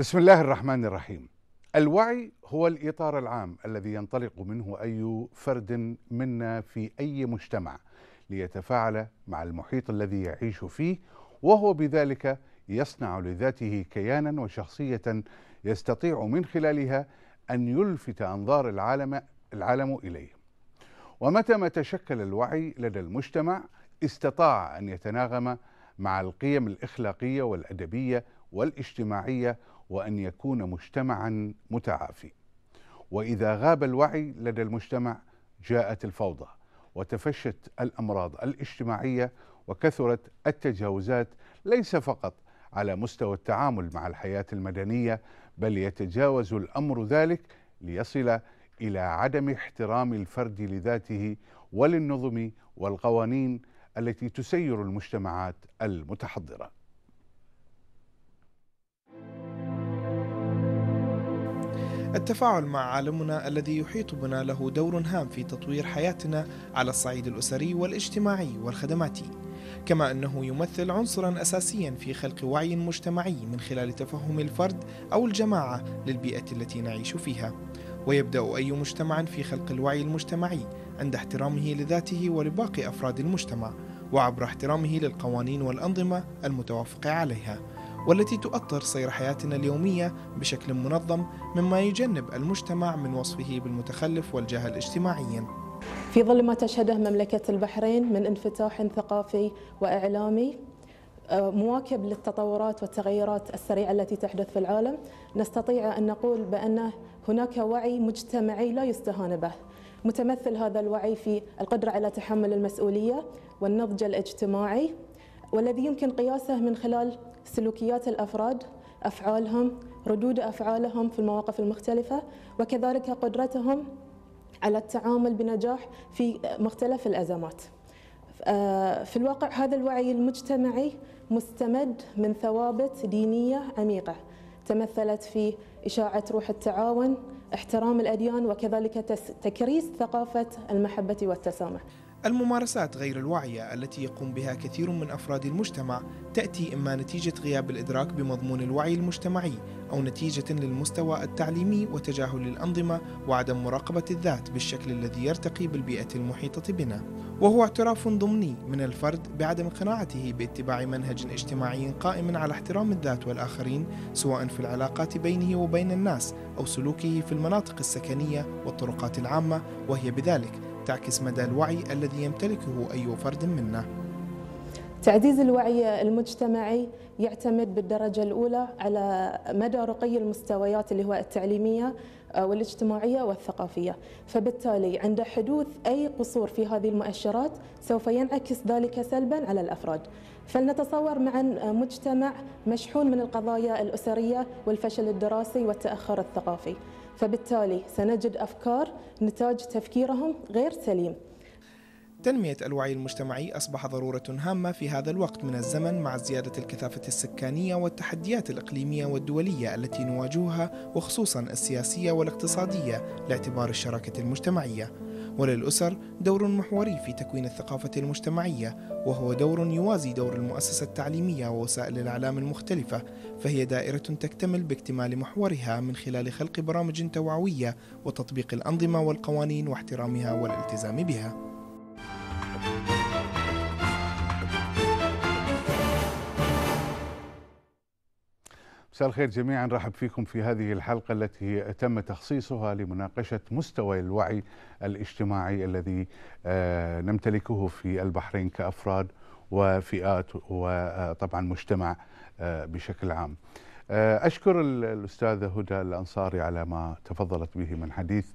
بسم الله الرحمن الرحيم الوعي هو الاطار العام الذي ينطلق منه اي فرد منا في اي مجتمع ليتفاعل مع المحيط الذي يعيش فيه وهو بذلك يصنع لذاته كيانا وشخصيه يستطيع من خلالها ان يلفت انظار العالم العالم اليه ومتى ما تشكل الوعي لدى المجتمع استطاع ان يتناغم مع القيم الاخلاقيه والادبيه والاجتماعيه وأن يكون مجتمعا متعافي وإذا غاب الوعي لدى المجتمع جاءت الفوضى وتفشت الأمراض الاجتماعية وكثرت التجاوزات ليس فقط على مستوى التعامل مع الحياة المدنية بل يتجاوز الأمر ذلك ليصل إلى عدم احترام الفرد لذاته وللنظم والقوانين التي تسير المجتمعات المتحضره التفاعل مع عالمنا الذي يحيط بنا له دور هام في تطوير حياتنا على الصعيد الأسري والاجتماعي والخدماتي كما أنه يمثل عنصرا أساسيا في خلق وعي مجتمعي من خلال تفهم الفرد أو الجماعة للبيئة التي نعيش فيها ويبدأ أي مجتمع في خلق الوعي المجتمعي عند احترامه لذاته ولباقي أفراد المجتمع وعبر احترامه للقوانين والأنظمة المتوافق عليها والتي تؤطر سير حياتنا اليومية بشكل منظم مما يجنب المجتمع من وصفه بالمتخلف والجهل اجتماعيا في ظل ما تشهده مملكة البحرين من انفتاح ثقافي وإعلامي آه، مواكب للتطورات والتغيرات السريعة التي تحدث في العالم نستطيع أن نقول بأن هناك وعي مجتمعي لا يستهان به متمثل هذا الوعي في القدرة على تحمل المسؤولية والنضج الاجتماعي والذي يمكن قياسه من خلال سلوكيات الأفراد أفعالهم ردود أفعالهم في المواقف المختلفة وكذلك قدرتهم على التعامل بنجاح في مختلف الأزمات آه، في الواقع هذا الوعي المجتمعي مستمد من ثوابت دينية عميقة تمثلت في إشاعة روح التعاون احترام الأديان وكذلك تكريس ثقافة المحبة والتسامح الممارسات غير الواعية التي يقوم بها كثير من أفراد المجتمع تأتي إما نتيجة غياب الإدراك بمضمون الوعي المجتمعي أو نتيجة للمستوى التعليمي وتجاهل الأنظمة وعدم مراقبة الذات بالشكل الذي يرتقي بالبيئة المحيطة بنا وهو اعتراف ضمني من الفرد بعدم قناعته باتباع منهج اجتماعي قائم على احترام الذات والآخرين سواء في العلاقات بينه وبين الناس أو سلوكه في المناطق السكنية والطرقات العامة وهي بذلك تعكس مدى الوعي الذي يمتلكه أي فرد منا تعزيز الوعي المجتمعي يعتمد بالدرجة الأولى على مدى رقي المستويات اللي هو التعليمية آه، والاجتماعية والثقافية فبالتالي عند حدوث أي قصور في هذه المؤشرات سوف ينعكس ذلك سلبا على الأفراد فلنتصور مع آه، مجتمع مشحون من القضايا الأسرية والفشل الدراسي والتأخر الثقافي فبالتالي سنجد أفكار نتاج تفكيرهم غير سليم تنمية الوعي المجتمعي أصبح ضرورة هامة في هذا الوقت من الزمن مع زيادة الكثافة السكانية والتحديات الإقليمية والدولية التي نواجهها وخصوصا السياسية والاقتصادية لاعتبار الشراكة المجتمعية وللأسر دور محوري في تكوين الثقافة المجتمعية وهو دور يوازي دور المؤسسة التعليمية ووسائل الإعلام المختلفة فهي دائرة تكتمل باكتمال محورها من خلال خلق برامج توعوية وتطبيق الأنظمة والقوانين واحترامها والالتزام بها. مساء الخير جميعا رحب فيكم في هذه الحلقة التي تم تخصيصها لمناقشة مستوى الوعي الاجتماعي الذي آه، نمتلكه في البحرين كأفراد وفئات وطبعا مجتمع آه، بشكل عام آه، أشكر الأستاذة هدى الأنصاري على ما تفضلت به من حديث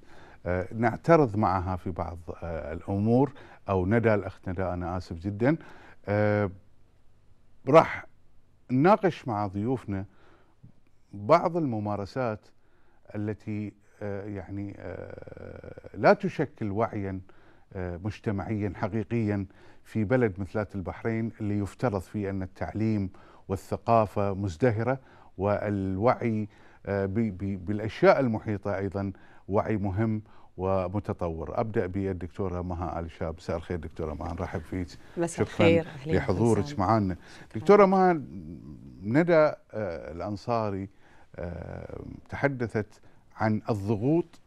نعترض معها في بعض الأمور أو ندى الأخت ندى أنا آسف جدا راح نناقش مع ضيوفنا بعض الممارسات التي آه، يعني آه، لا تشكل وعيا آه، مجتمعيا حقيقيا في بلد مثل البحرين اللي يفترض فيه أن التعليم والثقافة مزدهرة والوعي بالأشياء المحيطة أيضا وعي مهم ومتطور ابدا بالدكتوره مها ال شاب مساء الخير دكتوره مها نرحب فيك شكرا لحضورك معنا دكتوره مها ندى الانصاري تحدثت عن الضغوط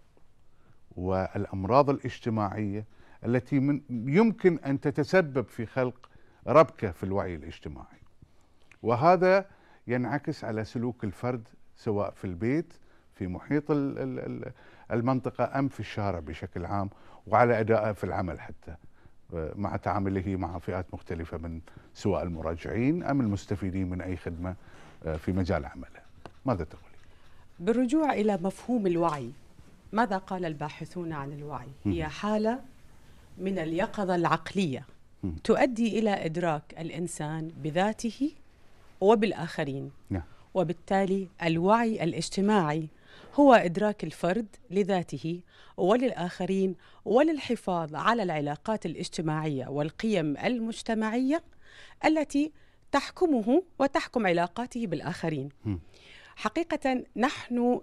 والامراض الاجتماعيه التي من يمكن ان تتسبب في خلق ربكه في الوعي الاجتماعي. وهذا ينعكس على سلوك الفرد سواء في البيت في محيط المنطقه ام في الشارع بشكل عام وعلى ادائه في العمل حتى مع تعامله مع فئات مختلفه من سواء المراجعين ام المستفيدين من اي خدمه آه، في مجال عمله. ماذا تقول بالرجوع إلى مفهوم الوعي ماذا قال الباحثون عن الوعي هي حالة من اليقظة العقلية تؤدي إلى إدراك الإنسان بذاته وبالآخرين نعم. وبالتالي الوعي الاجتماعي هو إدراك الفرد لذاته وللآخرين وللحفاظ على العلاقات الاجتماعية والقيم المجتمعية التي تحكمه وتحكم علاقاته بالآخرين حقيقة نحن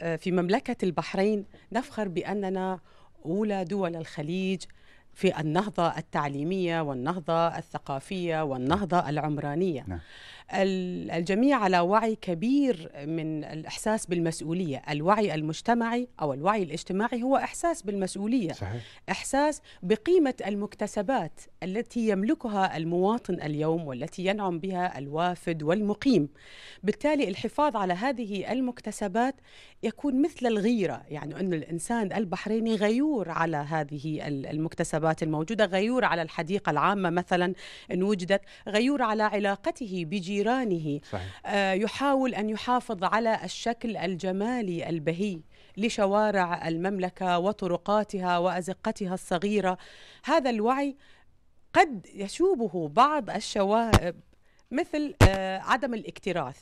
آه، في مملكة البحرين نفخر بأننا أولى دول الخليج في النهضة التعليمية والنهضة الثقافية والنهضة نعم. العمرانية نعم. الجميع على وعي كبير من الإحساس بالمسؤولية الوعي المجتمعي أو الوعي الاجتماعي هو إحساس بالمسؤولية صحيح. إحساس بقيمة المكتسبات التي يملكها المواطن اليوم والتي ينعم بها الوافد والمقيم بالتالي الحفاظ على هذه المكتسبات يكون مثل الغيرة يعني أن الإنسان البحريني غيور على هذه المكتسبات الحسابات الموجودة غيور على الحديقة العامة مثلا إن وجدت غيور على علاقته بجيرانه صحيح. آه، يحاول أن يحافظ على الشكل الجمالي البهي لشوارع المملكة وطرقاتها وأزقتها الصغيرة هذا الوعي قد يشوبه بعض الشوائب مثل آه، عدم الاكتراث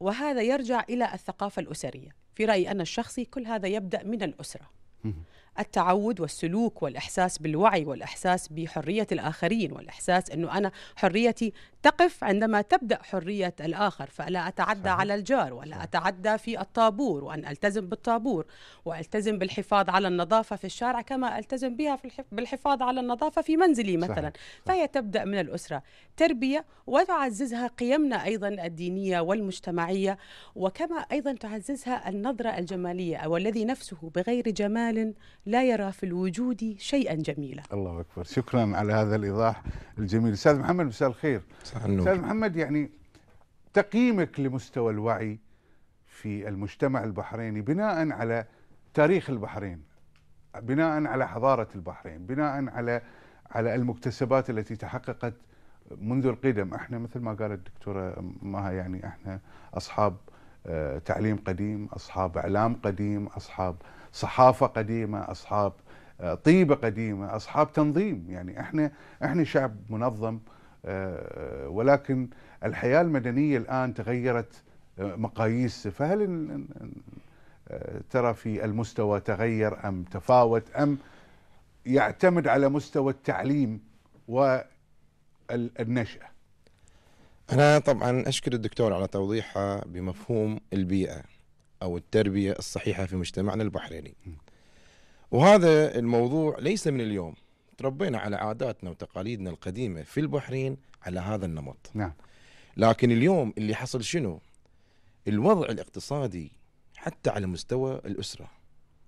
وهذا يرجع إلى الثقافة الأسرية في رأيي أنا الشخصي كل هذا يبدأ من الأسرة التعود والسلوك والاحساس بالوعي والاحساس بحريه الاخرين والاحساس انه انا حريتي تقف عندما تبدا حريه الاخر فلا اتعدى صحيح. على الجار ولا صحيح. اتعدى في الطابور وان التزم بالطابور والتزم بالحفاظ على النظافه في الشارع كما التزم بها في بالحفاظ على النظافه في منزلي مثلا صحيح. صحيح. فهي تبدا من الاسره تربيه وتعززها قيمنا ايضا الدينيه والمجتمعيه وكما ايضا تعززها النظره الجماليه والذي نفسه بغير جمال لا يرى في الوجود شيئا جميلا الله اكبر شكرا على هذا الايضاح الجميل استاذ محمد مساء الخير عنه استاذ محمد يعني تقييمك لمستوى الوعي في المجتمع البحريني بناء على تاريخ البحرين بناء على حضاره البحرين بناء على على المكتسبات التي تحققت منذ القدم احنا مثل ما قالت الدكتوره مها يعني احنا اصحاب آه، تعليم قديم اصحاب اعلام قديم اصحاب صحافه قديمه اصحاب آه، طيبه قديمه اصحاب تنظيم يعني احنا احنا شعب منظم ولكن الحياه المدنيه الان تغيرت آه، مقاييس فهل آه، ترى في المستوى تغير ام تفاوت ام يعتمد على مستوى التعليم والنشأة أنا طبعا أشكر الدكتور على توضيحه بمفهوم البيئة أو التربية الصحيحة في مجتمعنا البحريني وهذا الموضوع ليس من اليوم تربينا على عاداتنا وتقاليدنا القديمه في البحرين على هذا النمط نعم لكن اليوم اللي حصل شنو الوضع الاقتصادي حتى على مستوى الاسره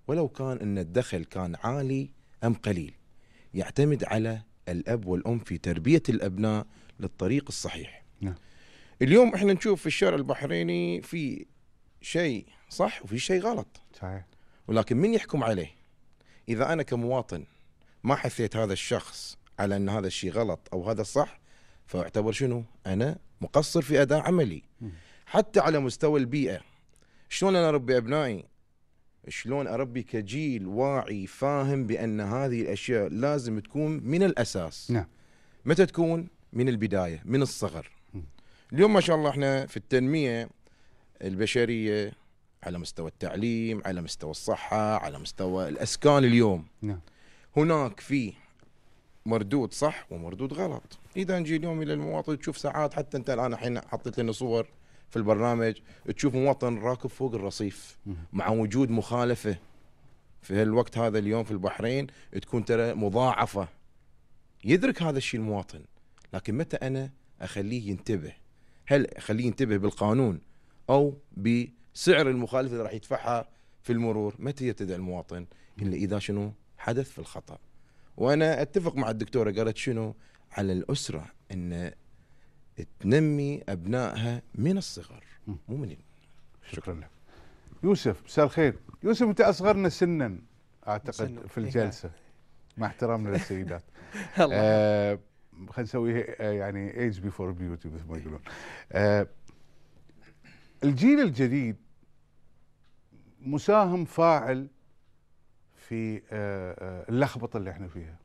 ولو كان ان الدخل كان عالي ام قليل يعتمد على الاب والام في تربيه الابناء للطريق الصحيح نعم. اليوم احنا نشوف في الشارع البحريني في شيء صح وفي شيء غلط صحيح ولكن من يحكم عليه اذا انا كمواطن ما حثيت هذا الشخص على ان هذا الشيء غلط او هذا صح فاعتبر شنو انا مقصر في اداء عملي حتى على مستوى البيئه شلون انا اربي ابنائي شلون اربي كجيل واعي فاهم بان هذه الاشياء لازم تكون من الاساس نعم متى تكون من البدايه من الصغر اليوم ما شاء الله احنا في التنميه البشريه على مستوى التعليم على مستوى الصحه على مستوى الاسكان اليوم نعم هناك في مردود صح ومردود غلط اذا نجي اليوم الى المواطن تشوف ساعات حتى انت الان الحين حطيت لنا صور في البرنامج تشوف مواطن راكب فوق الرصيف مع وجود مخالفه في هالوقت هذا اليوم في البحرين تكون ترى مضاعفه يدرك هذا الشيء المواطن لكن متى انا اخليه ينتبه هل اخليه ينتبه بالقانون او بسعر المخالفه اللي راح يدفعها في المرور متى يبتدئ المواطن الا اذا شنو حدث في الخطا وانا اتفق مع الدكتوره قالت شنو على الاسره ان تنمي ابنائها من الصغر مو من شكرا لك يوسف مساء الخير يوسف انت اصغرنا سنا اعتقد سنة. في إيه. الجلسه مع احترامنا للسيدات آه خلينا نسوي آه، يعني ايج بيفور بيوتي مثل ما يقولون آه الجيل الجديد مساهم فاعل في آه، آه، اللخبطه اللي احنا فيها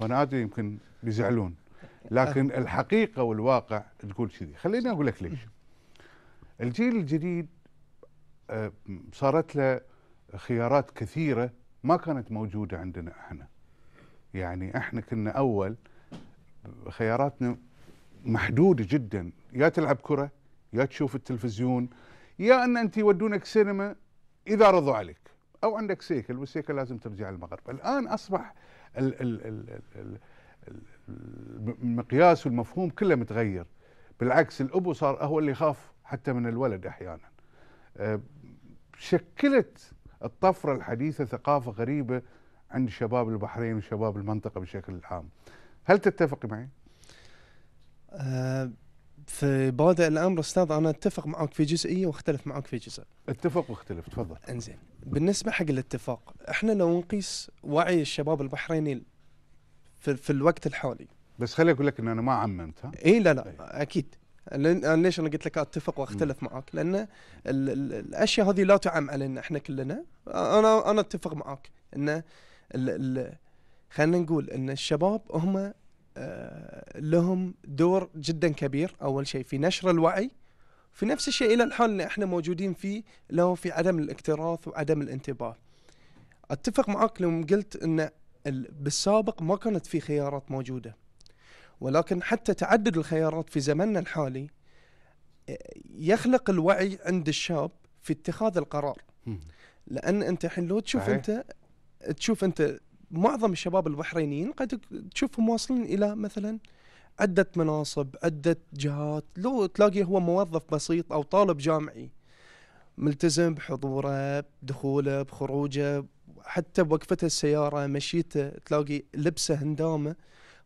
وانا ادري يمكن بيزعلون لكن أه. الحقيقه والواقع تقول كذي خليني اقول لك ليش الجيل الجديد صارت له خيارات كثيره ما كانت موجوده عندنا احنا يعني احنا كنا اول خياراتنا محدوده جدا يا تلعب كره يا تشوف التلفزيون يا ان انت يودونك سينما اذا رضوا عليك او عندك سيكل والسيكل لازم ترجع للمغرب الان اصبح المقياس والمفهوم كله متغير بالعكس الابو صار هو اللي يخاف حتى من الولد احيانا أه، شكلت الطفره الحديثه ثقافه غريبه عند شباب البحرين وشباب المنطقه بشكل عام هل تتفق معي أه في بادئ الامر استاذ انا اتفق معك في جزئيه واختلف معك في جزء. اتفق واختلف تفضل. انزين بالنسبه حق الاتفاق احنا لو نقيس وعي الشباب البحريني في, في الوقت الحالي. بس خليني اقول لك ان انا ما عممت ها؟ اي لا لا أي. اكيد لأن ليش انا قلت لك اتفق واختلف م. معك؟ لان ال ال الاشياء هذه لا تعم علينا احنا كلنا انا انا اتفق معك ان خلينا نقول ان الشباب هم لهم دور جدا كبير اول شيء في نشر الوعي في نفس الشيء الى الحال اللي احنا موجودين فيه له في عدم الاكتراث وعدم الانتباه اتفق معك لو قلت ان بالسابق ما كانت في خيارات موجوده ولكن حتى تعدد الخيارات في زمننا الحالي يخلق الوعي عند الشاب في اتخاذ القرار لان انت لو تشوف انت تشوف انت معظم الشباب البحرينيين قد تشوفهم واصلين الى مثلا عدة مناصب عدة جهات لو تلاقي هو موظف بسيط أو طالب جامعي ملتزم بحضوره بدخوله بخروجه حتى بوقفته السيارة مشيته تلاقي لبسه هندامه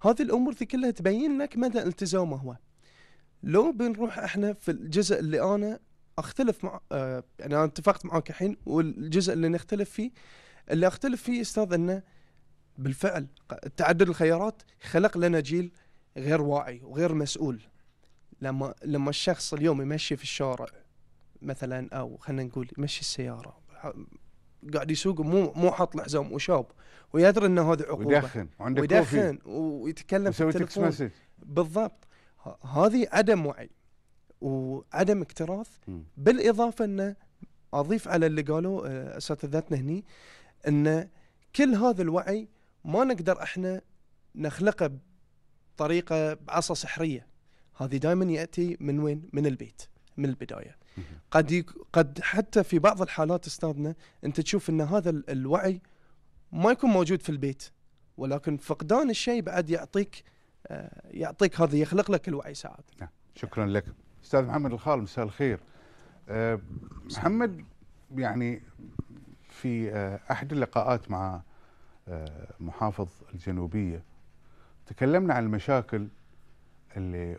هذه الأمور ذي كلها تبين لك مدى التزامه هو لو بنروح احنا في الجزء اللي أنا أختلف مع اه يعني أنا اتفقت معاك الحين والجزء اللي نختلف فيه اللي أختلف فيه أستاذ أنه بالفعل تعدد الخيارات خلق لنا جيل غير واعي وغير مسؤول لما لما الشخص اليوم يمشي في الشارع مثلا او خلينا نقول يمشي السياره قاعد يسوق مو مو حاط الحزام وشاب ويدري ان هذا عقوبه ويدخن وعنده ويدخن ويتكلم في التليفون بالضبط هذه عدم وعي وعدم اكتراث م. بالاضافه انه اضيف على اللي قالوا آه، اساتذتنا هني ان كل هذا الوعي ما نقدر احنا نخلقه بطريقه بعصا سحريه هذه دائما ياتي من وين من البيت من البدايه قد يك... قد حتى في بعض الحالات استاذنا انت تشوف ان هذا الوعي ما يكون موجود في البيت ولكن فقدان الشيء بعد يعطيك آه، يعطيك هذا يخلق لك الوعي ساعات نعم شكرا لك استاذ محمد الخال مساء الخير آه، محمد يعني في آه، احد اللقاءات مع محافظ الجنوبيه تكلمنا عن المشاكل اللي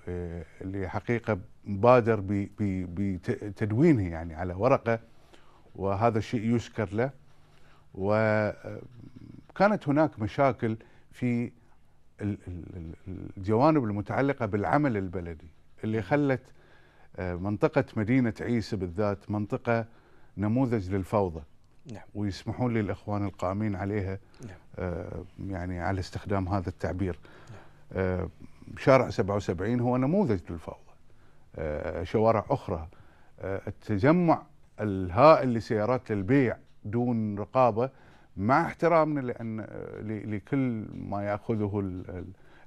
اللي حقيقه مبادر بتدوينها يعني على ورقه وهذا الشيء يشكر له وكانت هناك مشاكل في الجوانب المتعلقه بالعمل البلدي اللي خلت آه، منطقه مدينه عيسى بالذات منطقه نموذج للفوضى نعم. ويسمحون للإخوان القائمين عليها نعم. آه يعني على استخدام هذا التعبير نعم. آه شارع 77 هو نموذج للفوضى آه شوارع أخرى آه التجمع الهائل لسيارات للبيع دون رقابة مع احترامنا لأن آه، لكل ما يأخذه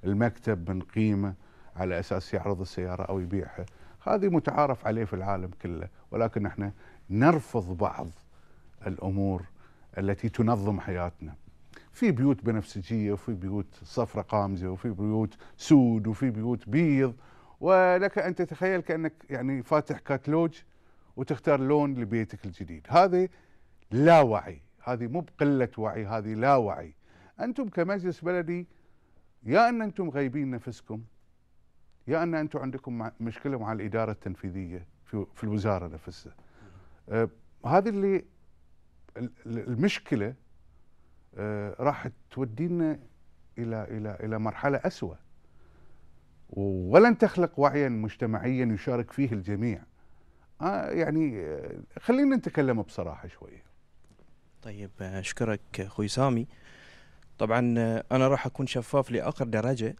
المكتب من قيمة على أساس يعرض السيارة أو يبيعها هذه متعارف عليه في العالم كله ولكن احنا نرفض بعض الامور التي تنظم حياتنا. في بيوت بنفسجيه وفي بيوت صفرة قامزه وفي بيوت سود وفي بيوت بيض ولك ان تتخيل كانك يعني فاتح كاتلوج وتختار لون لبيتك الجديد، هذه لا وعي، هذه مو بقله وعي، هذه لا وعي. انتم كمجلس بلدي يا ان انتم غايبين نفسكم يا ان انتم عندكم مشكله مع الاداره التنفيذيه في, في الوزاره نفسها. آه هذه اللي المشكله آه، راح تودينا الى الى الى مرحله اسوء ولن تخلق وعيا مجتمعيا يشارك فيه الجميع آه، يعني آه، خلينا نتكلم بصراحه شويه طيب اشكرك اخوي سامي طبعا انا راح اكون شفاف لاخر درجه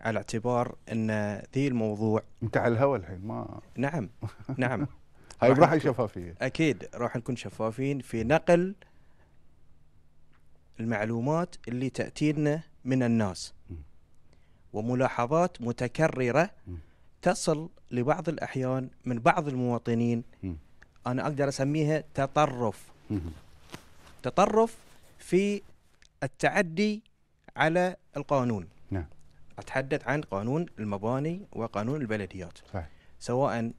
على اعتبار ان ذي الموضوع انت على الهوى الحين ما نعم نعم هاي راح شفافيه اكيد راح نكون شفافين في نقل المعلومات اللي تاتينا من الناس وملاحظات متكرره تصل لبعض الاحيان من بعض المواطنين انا اقدر اسميها تطرف تطرف في التعدي على القانون نعم اتحدث عن قانون المباني وقانون البلديات صحيح. سواء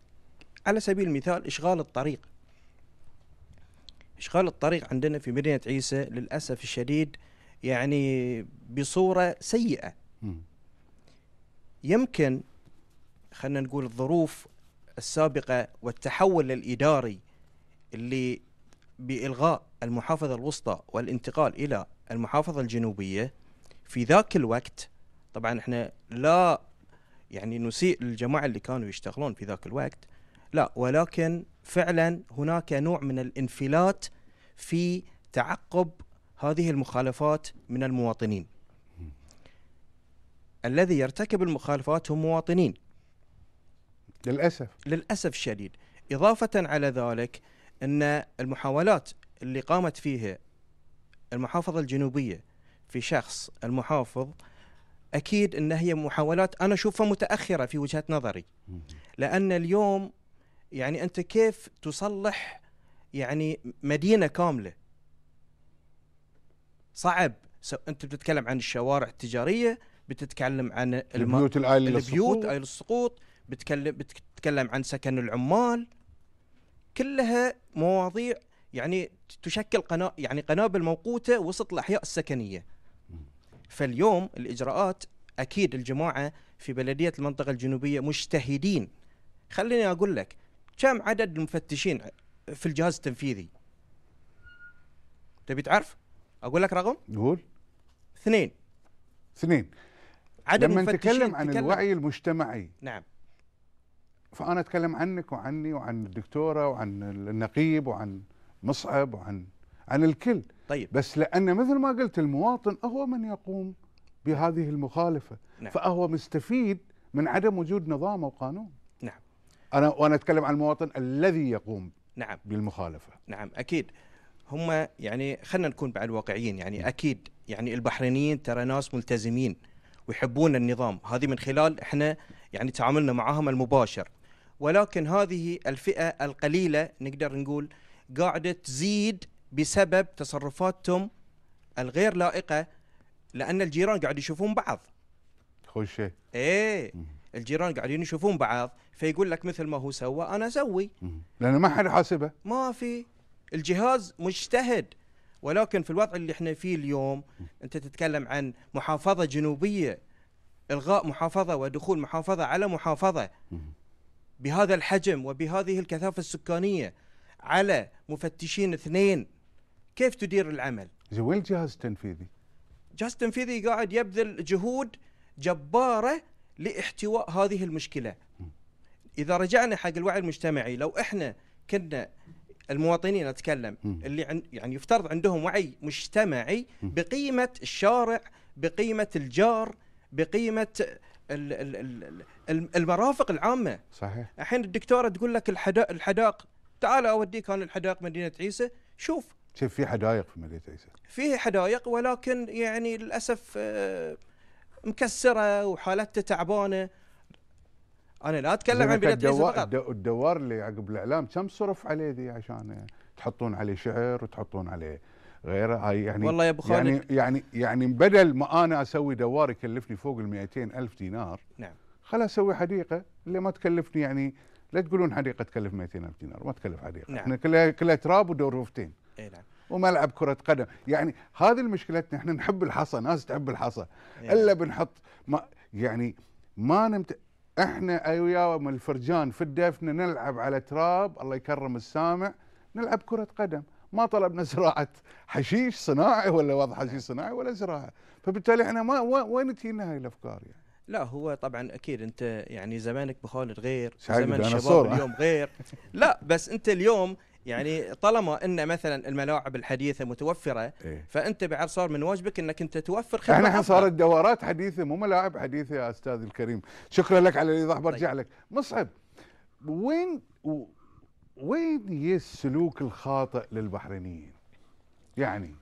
على سبيل المثال إشغال الطريق إشغال الطريق عندنا في مدينة عيسى للأسف الشديد يعني بصورة سيئة يمكن خلينا نقول الظروف السابقة والتحول الإداري اللي بإلغاء المحافظة الوسطى والانتقال إلى المحافظة الجنوبية في ذاك الوقت طبعا احنا لا يعني نسيء للجماعة اللي كانوا يشتغلون في ذاك الوقت لا ولكن فعلا هناك نوع من الانفلات في تعقب هذه المخالفات من المواطنين الذي يرتكب المخالفات هم مواطنين للأسف للأسف الشديد إضافة على ذلك أن المحاولات اللي قامت فيها المحافظة الجنوبية في شخص المحافظ أكيد أن هي محاولات أنا أشوفها متأخرة في وجهة نظري لأن اليوم يعني انت كيف تصلح يعني مدينه كامله صعب انت بتتكلم عن الشوارع التجاريه بتتكلم عن البيوت الآيل البيوت آيل السقوط بتتكلم بتتكلم عن سكن العمال كلها مواضيع يعني تشكل قنا... يعني قنابل موقوته وسط الاحياء السكنيه فاليوم الاجراءات اكيد الجماعه في بلديه المنطقه الجنوبيه مجتهدين خليني اقول لك كم عدد المفتشين في الجهاز التنفيذي تبي تعرف اقول لك رقم قول اثنين اثنين عدد لما نتكلم عن تكلم... الوعي المجتمعي نعم فانا اتكلم عنك وعني وعن الدكتوره وعن النقيب وعن مصعب وعن عن الكل طيب بس لان مثل ما قلت المواطن هو من يقوم بهذه المخالفه نعم. فهو مستفيد من عدم وجود نظام او قانون انا وانا اتكلم عن المواطن الذي يقوم نعم بالمخالفه نعم اكيد هم يعني خلينا نكون بعد واقعيين يعني نعم. اكيد يعني البحرينيين ترى ناس ملتزمين ويحبون النظام هذه من خلال احنا يعني تعاملنا معهم المباشر ولكن هذه الفئه القليله نقدر نقول قاعده تزيد بسبب تصرفاتهم الغير لائقه لان الجيران قاعد يشوفون بعض خوشه ايه الجيران قاعدين يشوفون بعض فيقول لك مثل ما هو سوى انا اسوي لانه ما حد حاسبه ما في الجهاز مجتهد ولكن في الوضع اللي احنا فيه اليوم انت تتكلم عن محافظه جنوبيه الغاء محافظه ودخول محافظه على محافظه بهذا الحجم وبهذه الكثافه السكانيه على مفتشين اثنين كيف تدير العمل؟ زين وين الجهاز التنفيذي؟ الجهاز التنفيذي قاعد يبذل جهود جباره لاحتواء هذه المشكله اذا رجعنا حق الوعي المجتمعي لو احنا كنا المواطنين اتكلم اللي عن يعني يفترض عندهم وعي مجتمعي بقيمه الشارع بقيمه الجار بقيمه المرافق العامه صحيح الحين الدكتوره تقول لك الحدائق تعال اوديك انا الحدائق مدينه عيسى شوف شوف في حدائق في مدينه عيسى في حدائق ولكن يعني للاسف آه، مكسره وحالتها تعبانه انا لا اتكلم عن بنت الدو... فقط الدوار اللي عقب الاعلام كم صرف عليه ذي عشان تحطون عليه شعر وتحطون عليه غيره هاي يعني والله يا ابو خالد يعني يعني يعني بدل ما انا اسوي دوار يكلفني فوق ال ألف دينار نعم خل اسوي حديقه اللي ما تكلفني يعني لا تقولون حديقه تكلف 200000 دينار ما تكلف حديقه نعم. احنا كلها كلها تراب ودورفتين اي نعم وملعب كرة قدم يعني هذه مشكلتنا احنا نحب الحصى ناس تحب الحصى إيه. الا نعم. بنحط ما يعني ما نمت احنا ايام الفرجان في الدفن نلعب على تراب الله يكرم السامع نلعب كره قدم ما طلبنا زراعه حشيش صناعي ولا وضع حشيش صناعي ولا زراعه فبالتالي احنا ما وين تجينا هاي الافكار يعني لا هو طبعا اكيد انت يعني زمانك بخالد غير زمان الشباب اليوم غير لا بس انت اليوم يعني طالما ان مثلا الملاعب الحديثه متوفره إيه؟ فانت بعد صار من واجبك انك انت توفر خدمه احنا الحين صارت دورات حديثه مو ملاعب حديثه يا استاذ الكريم شكرا لك على الايضاح برجع طيب. لك مصعب وين و... وين هي السلوك الخاطئ للبحرينيين يعني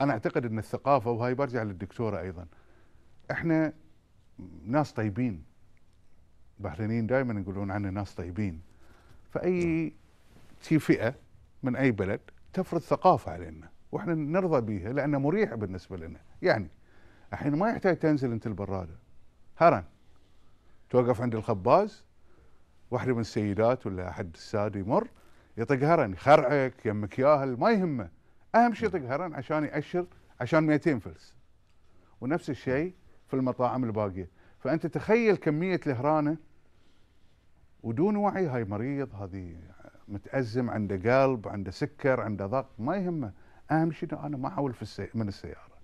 انا اعتقد ان الثقافه وهي برجع للدكتوره ايضا احنا ناس طيبين البحرينيين دائما يقولون عنا ناس طيبين فاي تي فئه من اي بلد تفرض ثقافه علينا واحنا نرضى بيها لانها مريحه بالنسبه لنا يعني الحين ما يحتاج تنزل انت البراده هرن توقف عند الخباز واحده من السيدات ولا احد الساده يمر يطق هرن خرعك يمك ياهل ما يهمه اهم شيء يطق هرن عشان ياشر عشان 200 فلس ونفس الشيء في المطاعم الباقيه فانت تخيل كميه الهرانه ودون وعي هاي مريض هذه متأزم عنده قلب عنده سكر عنده ضغط ما يهمه اهم شيء انا ما احول في السي... من السياره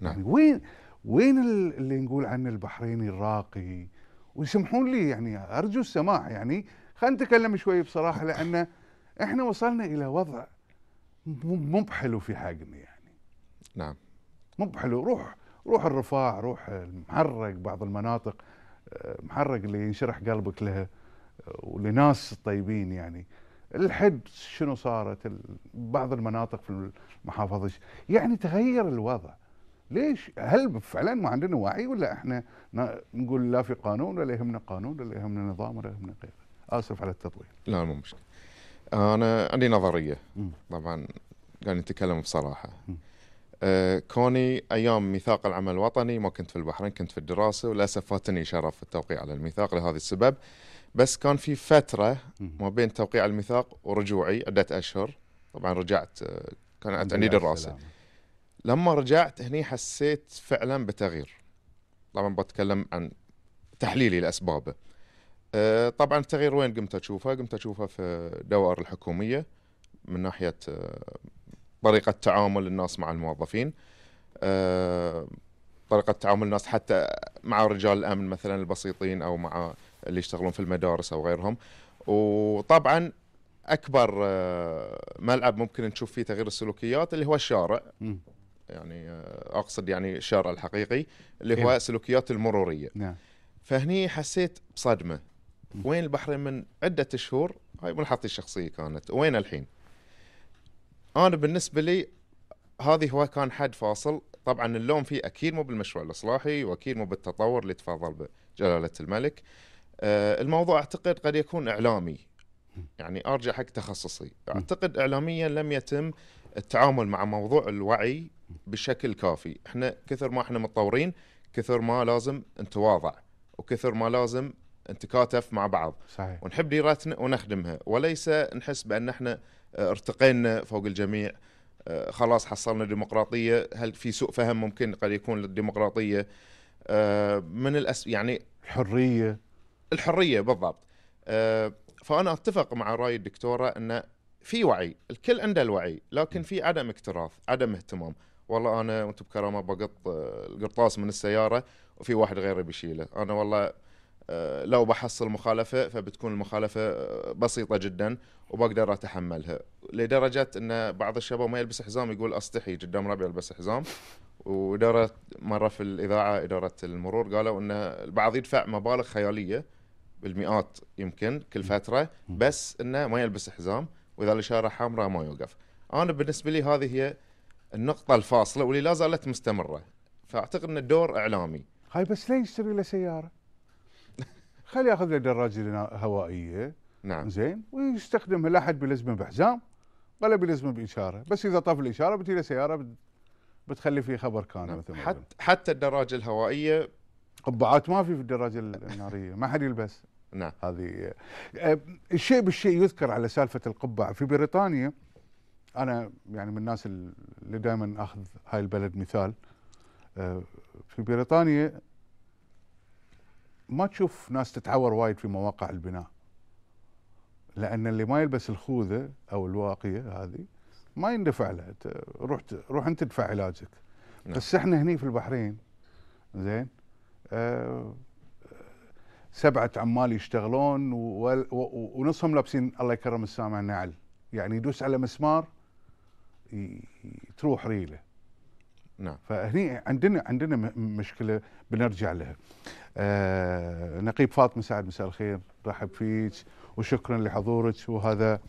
نعم يعني وين وين اللي نقول عنه البحريني الراقي ويسمحون لي يعني ارجو السماح يعني خلينا نتكلم شوي بصراحه لان احنا وصلنا الى وضع مو بحلو في حقنا يعني نعم مو بحلو روح روح الرفاع روح المحرق بعض المناطق آه، محرق اللي ينشرح قلبك لها آه، ولناس طيبين يعني الحد شنو صارت بعض المناطق في المحافظة يعني تغير الوضع ليش هل فعلا ما عندنا وعي ولا احنا نقول لا في قانون ولا يهمنا قانون ولا يهمنا نظام ولا يهمنا غيره اسف على التطويل لا مو مشكله آه، انا عندي نظريه م. طبعا قاعد نتكلم بصراحه آه كوني ايام ميثاق العمل الوطني ما كنت في البحرين كنت في الدراسه وللاسف فاتني شرف التوقيع على الميثاق لهذا السبب بس كان في فتره ما بين توقيع الميثاق ورجوعي عده اشهر طبعا رجعت آه، كان عندي دراسه لما رجعت هني حسيت فعلا بتغيير طبعا بتكلم عن تحليلي لاسبابه آه، طبعا التغيير وين قمت اشوفه؟ قمت اشوفه في الدوائر الحكوميه من ناحيه آه، طريقه تعامل الناس مع الموظفين طريقه تعامل الناس حتى مع رجال الامن مثلا البسيطين او مع اللي يشتغلون في المدارس او غيرهم وطبعا اكبر آه، ملعب ممكن نشوف فيه تغيير السلوكيات اللي هو الشارع م. يعني آه، اقصد يعني الشارع الحقيقي اللي إيه. هو سلوكيات المروريه نعم. فهني حسيت بصدمه وين البحرين من عده شهور هاي ملحظتي الشخصيه كانت وين الحين انا بالنسبه لي هذه هو كان حد فاصل طبعا اللوم فيه اكيد مو بالمشروع الاصلاحي واكيد مو بالتطور اللي تفاضل به جلاله الملك آه، الموضوع اعتقد قد يكون اعلامي يعني ارجع حق تخصصي اعتقد اعلاميا لم يتم التعامل مع موضوع الوعي بشكل كافي احنا كثر ما احنا متطورين كثر ما لازم نتواضع وكثر ما لازم نتكاتف مع بعض صحيح. ونحب ديرتنا ونخدمها وليس نحس بان احنا آه، ارتقينا فوق الجميع آه، خلاص حصلنا ديمقراطيه هل في سوء فهم ممكن قد يكون للديمقراطيه من الأس... يعني الحريه الحريه بالضبط آه، فانا اتفق مع راي الدكتوره ان في وعي الكل عنده الوعي لكن في عدم اكتراث عدم اهتمام والله انا وانتم بكرامه بقط آه، القرطاس من السياره وفي واحد غيري بيشيله انا والله آه، لو بحصل مخالفه فبتكون المخالفه بسيطه جدا وبقدر اتحملها لدرجه ان بعض الشباب ما يلبس حزام يقول استحي قدام ربي البس حزام واداره مره في الاذاعه اداره المرور قالوا ان البعض يدفع مبالغ خياليه بالمئات يمكن كل فتره بس انه ما يلبس حزام واذا الاشاره حمراء ما يوقف. انا بالنسبه لي هذه هي النقطه الفاصله واللي لا زالت مستمره فاعتقد ان الدور اعلامي. هاي بس ليش يشتري له سياره؟ خل ياخذ له دراجه هوائيه نعم زين ويستخدمها لا حد بيلزمه بحزام ولا بيلزمه باشاره، بس اذا طاف الاشاره بتجي له سياره بتخلي فيه خبر كان نعم. حتى حتى الدراجه الهوائيه قبعات ما في في الدراجه الناريه ما حد يلبس نعم هذه آه، الشيء بالشيء يذكر على سالفه القبعه في بريطانيا انا يعني من الناس اللي دائما اخذ هاي البلد مثال آه، في بريطانيا ما تشوف ناس تتعور وايد في مواقع البناء لان اللي ما يلبس الخوذه او الواقيه هذه ما يندفع له روح روح انت تدفع علاجك نعم. بس احنا هني في البحرين زين آه، سبعه عمال يشتغلون ونصهم لابسين الله يكرم السامع نعل يعني يدوس على مسمار تروح ريله نعم فهني عندنا عندنا مشكله بنرجع لها آه نقيب فاطمه سعد مساء الخير رحب فيك وشكرا لحضورك وهذا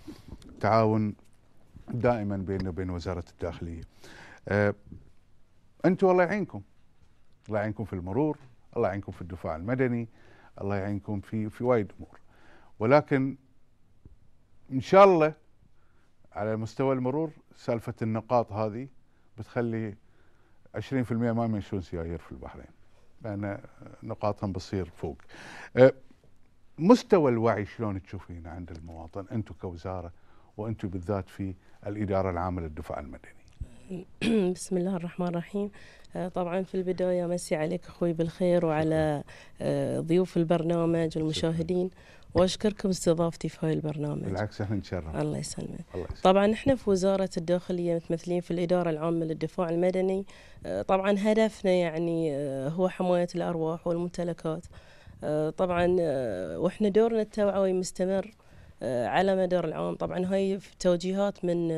تعاون دائما بيننا وبين وزاره الداخليه آه انتم الله يعينكم الله يعينكم في المرور الله يعينكم في الدفاع المدني الله يعينكم في في وايد امور ولكن ان شاء الله على مستوى المرور سالفه النقاط هذه بتخلي 20% ما يمشون سيايير في البحرين لان نقاطهم بتصير فوق أه، مستوى الوعي شلون تشوفينه عند المواطن انتم كوزاره وانتم بالذات في الاداره العامه للدفاع المدني بسم الله الرحمن الرحيم آه، طبعا في البداية مسي عليك أخوي بالخير وعلى آه، ضيوف البرنامج والمشاهدين واشكركم استضافتي في هاي البرنامج بالعكس احنا نتشرف الله يسلمك طبعا احنا في وزاره الداخليه متمثلين في الاداره العامه للدفاع المدني آه، طبعا هدفنا يعني هو حمايه الارواح والممتلكات طبعا واحنا دورنا التوعوي مستمر على مدار العام طبعا هاي توجيهات من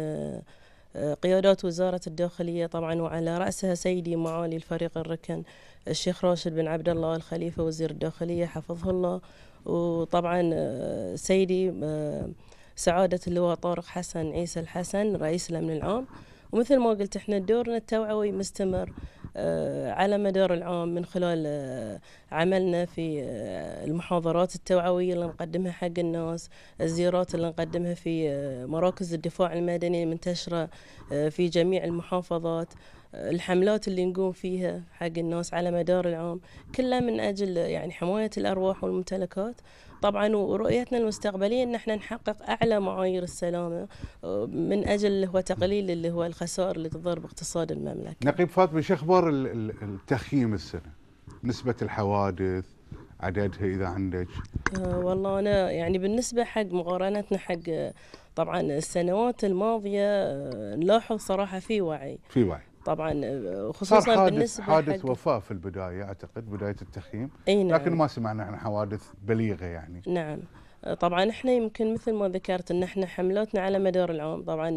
آه، قيادات وزارة الداخلية طبعا وعلى رأسها سيدي معالي الفريق الركن الشيخ راشد بن عبد الله الخليفة وزير الداخلية حفظه الله وطبعا آه، سيدي آه، سعادة اللواء طارق حسن عيسى الحسن رئيس الأمن العام ومثل ما قلت احنا دورنا التوعوي مستمر آه، على مدار العام من خلال آه، عملنا في آه، المحاضرات التوعوية اللي نقدمها حق الناس الزيارات اللي نقدمها في مراكز الدفاع المدني المنتشرة في جميع المحافظات الحملات اللي نقوم فيها حق الناس على مدار العام كلها من أجل يعني حماية الأرواح والممتلكات طبعا ورؤيتنا المستقبلية أن احنا نحقق أعلى معايير السلامة آه، من أجل اللي هو تقليل اللي هو الخسائر اللي تضر باقتصاد المملكة نقيب فاطمة شو أخبار التخييم السنة نسبة الحوادث عددها اذا عندك؟ آه، والله انا يعني بالنسبه حق مقارنتنا حق آه، طبعا السنوات الماضيه نلاحظ صراحه في وعي في وعي طبعا خصوصا حادث بالنسبه حادث وفاه في البدايه اعتقد بدايه التخييم اي نعم لكن ما سمعنا عن حوادث بليغه يعني نعم طبعا احنا يمكن مثل ما ذكرت ان احنا حملاتنا على مدار العام طبعا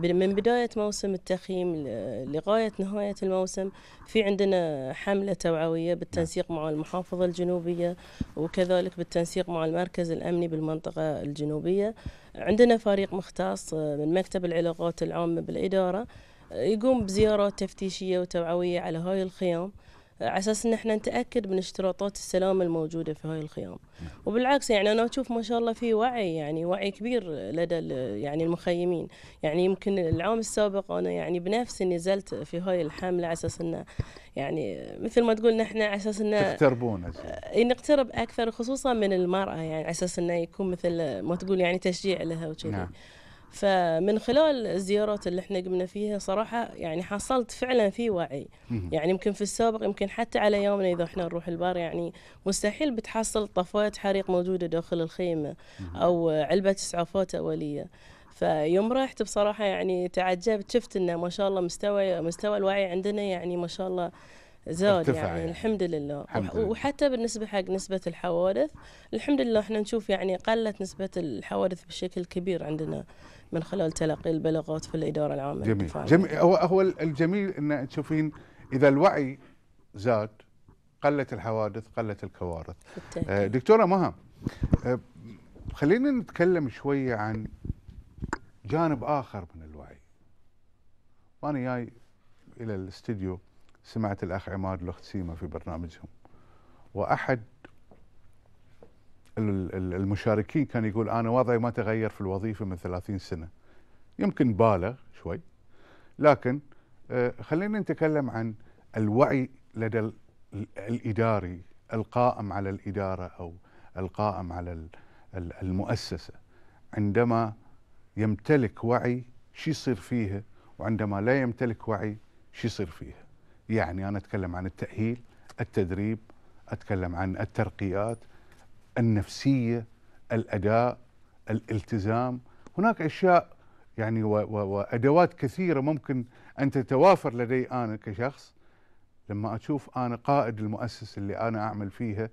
من بدايه موسم التخييم لغايه نهايه الموسم في عندنا حمله توعويه بالتنسيق مع المحافظه الجنوبيه وكذلك بالتنسيق مع المركز الامني بالمنطقه الجنوبيه عندنا فريق مختص آه، من مكتب العلاقات العامه بالاداره يقوم بزيارات تفتيشية وتوعوية على هاي الخيام على اساس ان احنا نتاكد من اشتراطات السلامه الموجوده في هاي الخيام وبالعكس يعني انا اشوف ما شاء الله في وعي يعني وعي كبير لدى يعني المخيمين يعني يمكن العام السابق انا يعني بنفسي نزلت في هاي الحمله على اساس انه يعني مثل ما تقول نحن على اساس انه تقتربون آه، نقترب اكثر خصوصا من المراه يعني على اساس انه يكون مثل ما تقول يعني تشجيع لها وكذي نعم. فمن خلال الزيارات اللي احنا قمنا فيها صراحه يعني حصلت فعلا في وعي يعني يمكن في السابق يمكن حتى على يومنا اذا احنا نروح البار يعني مستحيل بتحصل طفايات حريق موجوده داخل الخيمه او علبه اسعافات اوليه فيوم رحت بصراحه يعني تعجبت شفت انه ما شاء الله مستوى مستوى الوعي عندنا يعني ما شاء الله زاد يعني, يعني الحمد لله الحمد وحتى بالنسبه حق نسبه الحوادث الحمد لله احنا نشوف يعني قلت نسبه الحوادث بشكل كبير عندنا من خلال تلقي البلاغات في الإدارة العامة جميل جميل هو هو الجميل أن تشوفين إذا الوعي زاد قلت الحوادث قلت الكوارث آه دكتورة مها آه خلينا نتكلم شوية عن جانب آخر من الوعي وأنا جاي إلى الاستديو سمعت الأخ عماد والأخت سيما في برنامجهم وأحد المشاركين كان يقول انا وضعي ما تغير في الوظيفه من 30 سنه يمكن بالغ شوي لكن آه، خلينا نتكلم عن الوعي لدى الاداري القائم على الاداره او القائم على المؤسسه عندما يمتلك وعي شو يصير فيها وعندما لا يمتلك وعي شو يصير فيها يعني انا اتكلم عن التاهيل التدريب اتكلم عن الترقيات النفسيه الاداء الالتزام هناك اشياء يعني وادوات كثيره ممكن ان تتوافر لدي انا كشخص لما اشوف انا قائد المؤسسه اللي انا اعمل فيها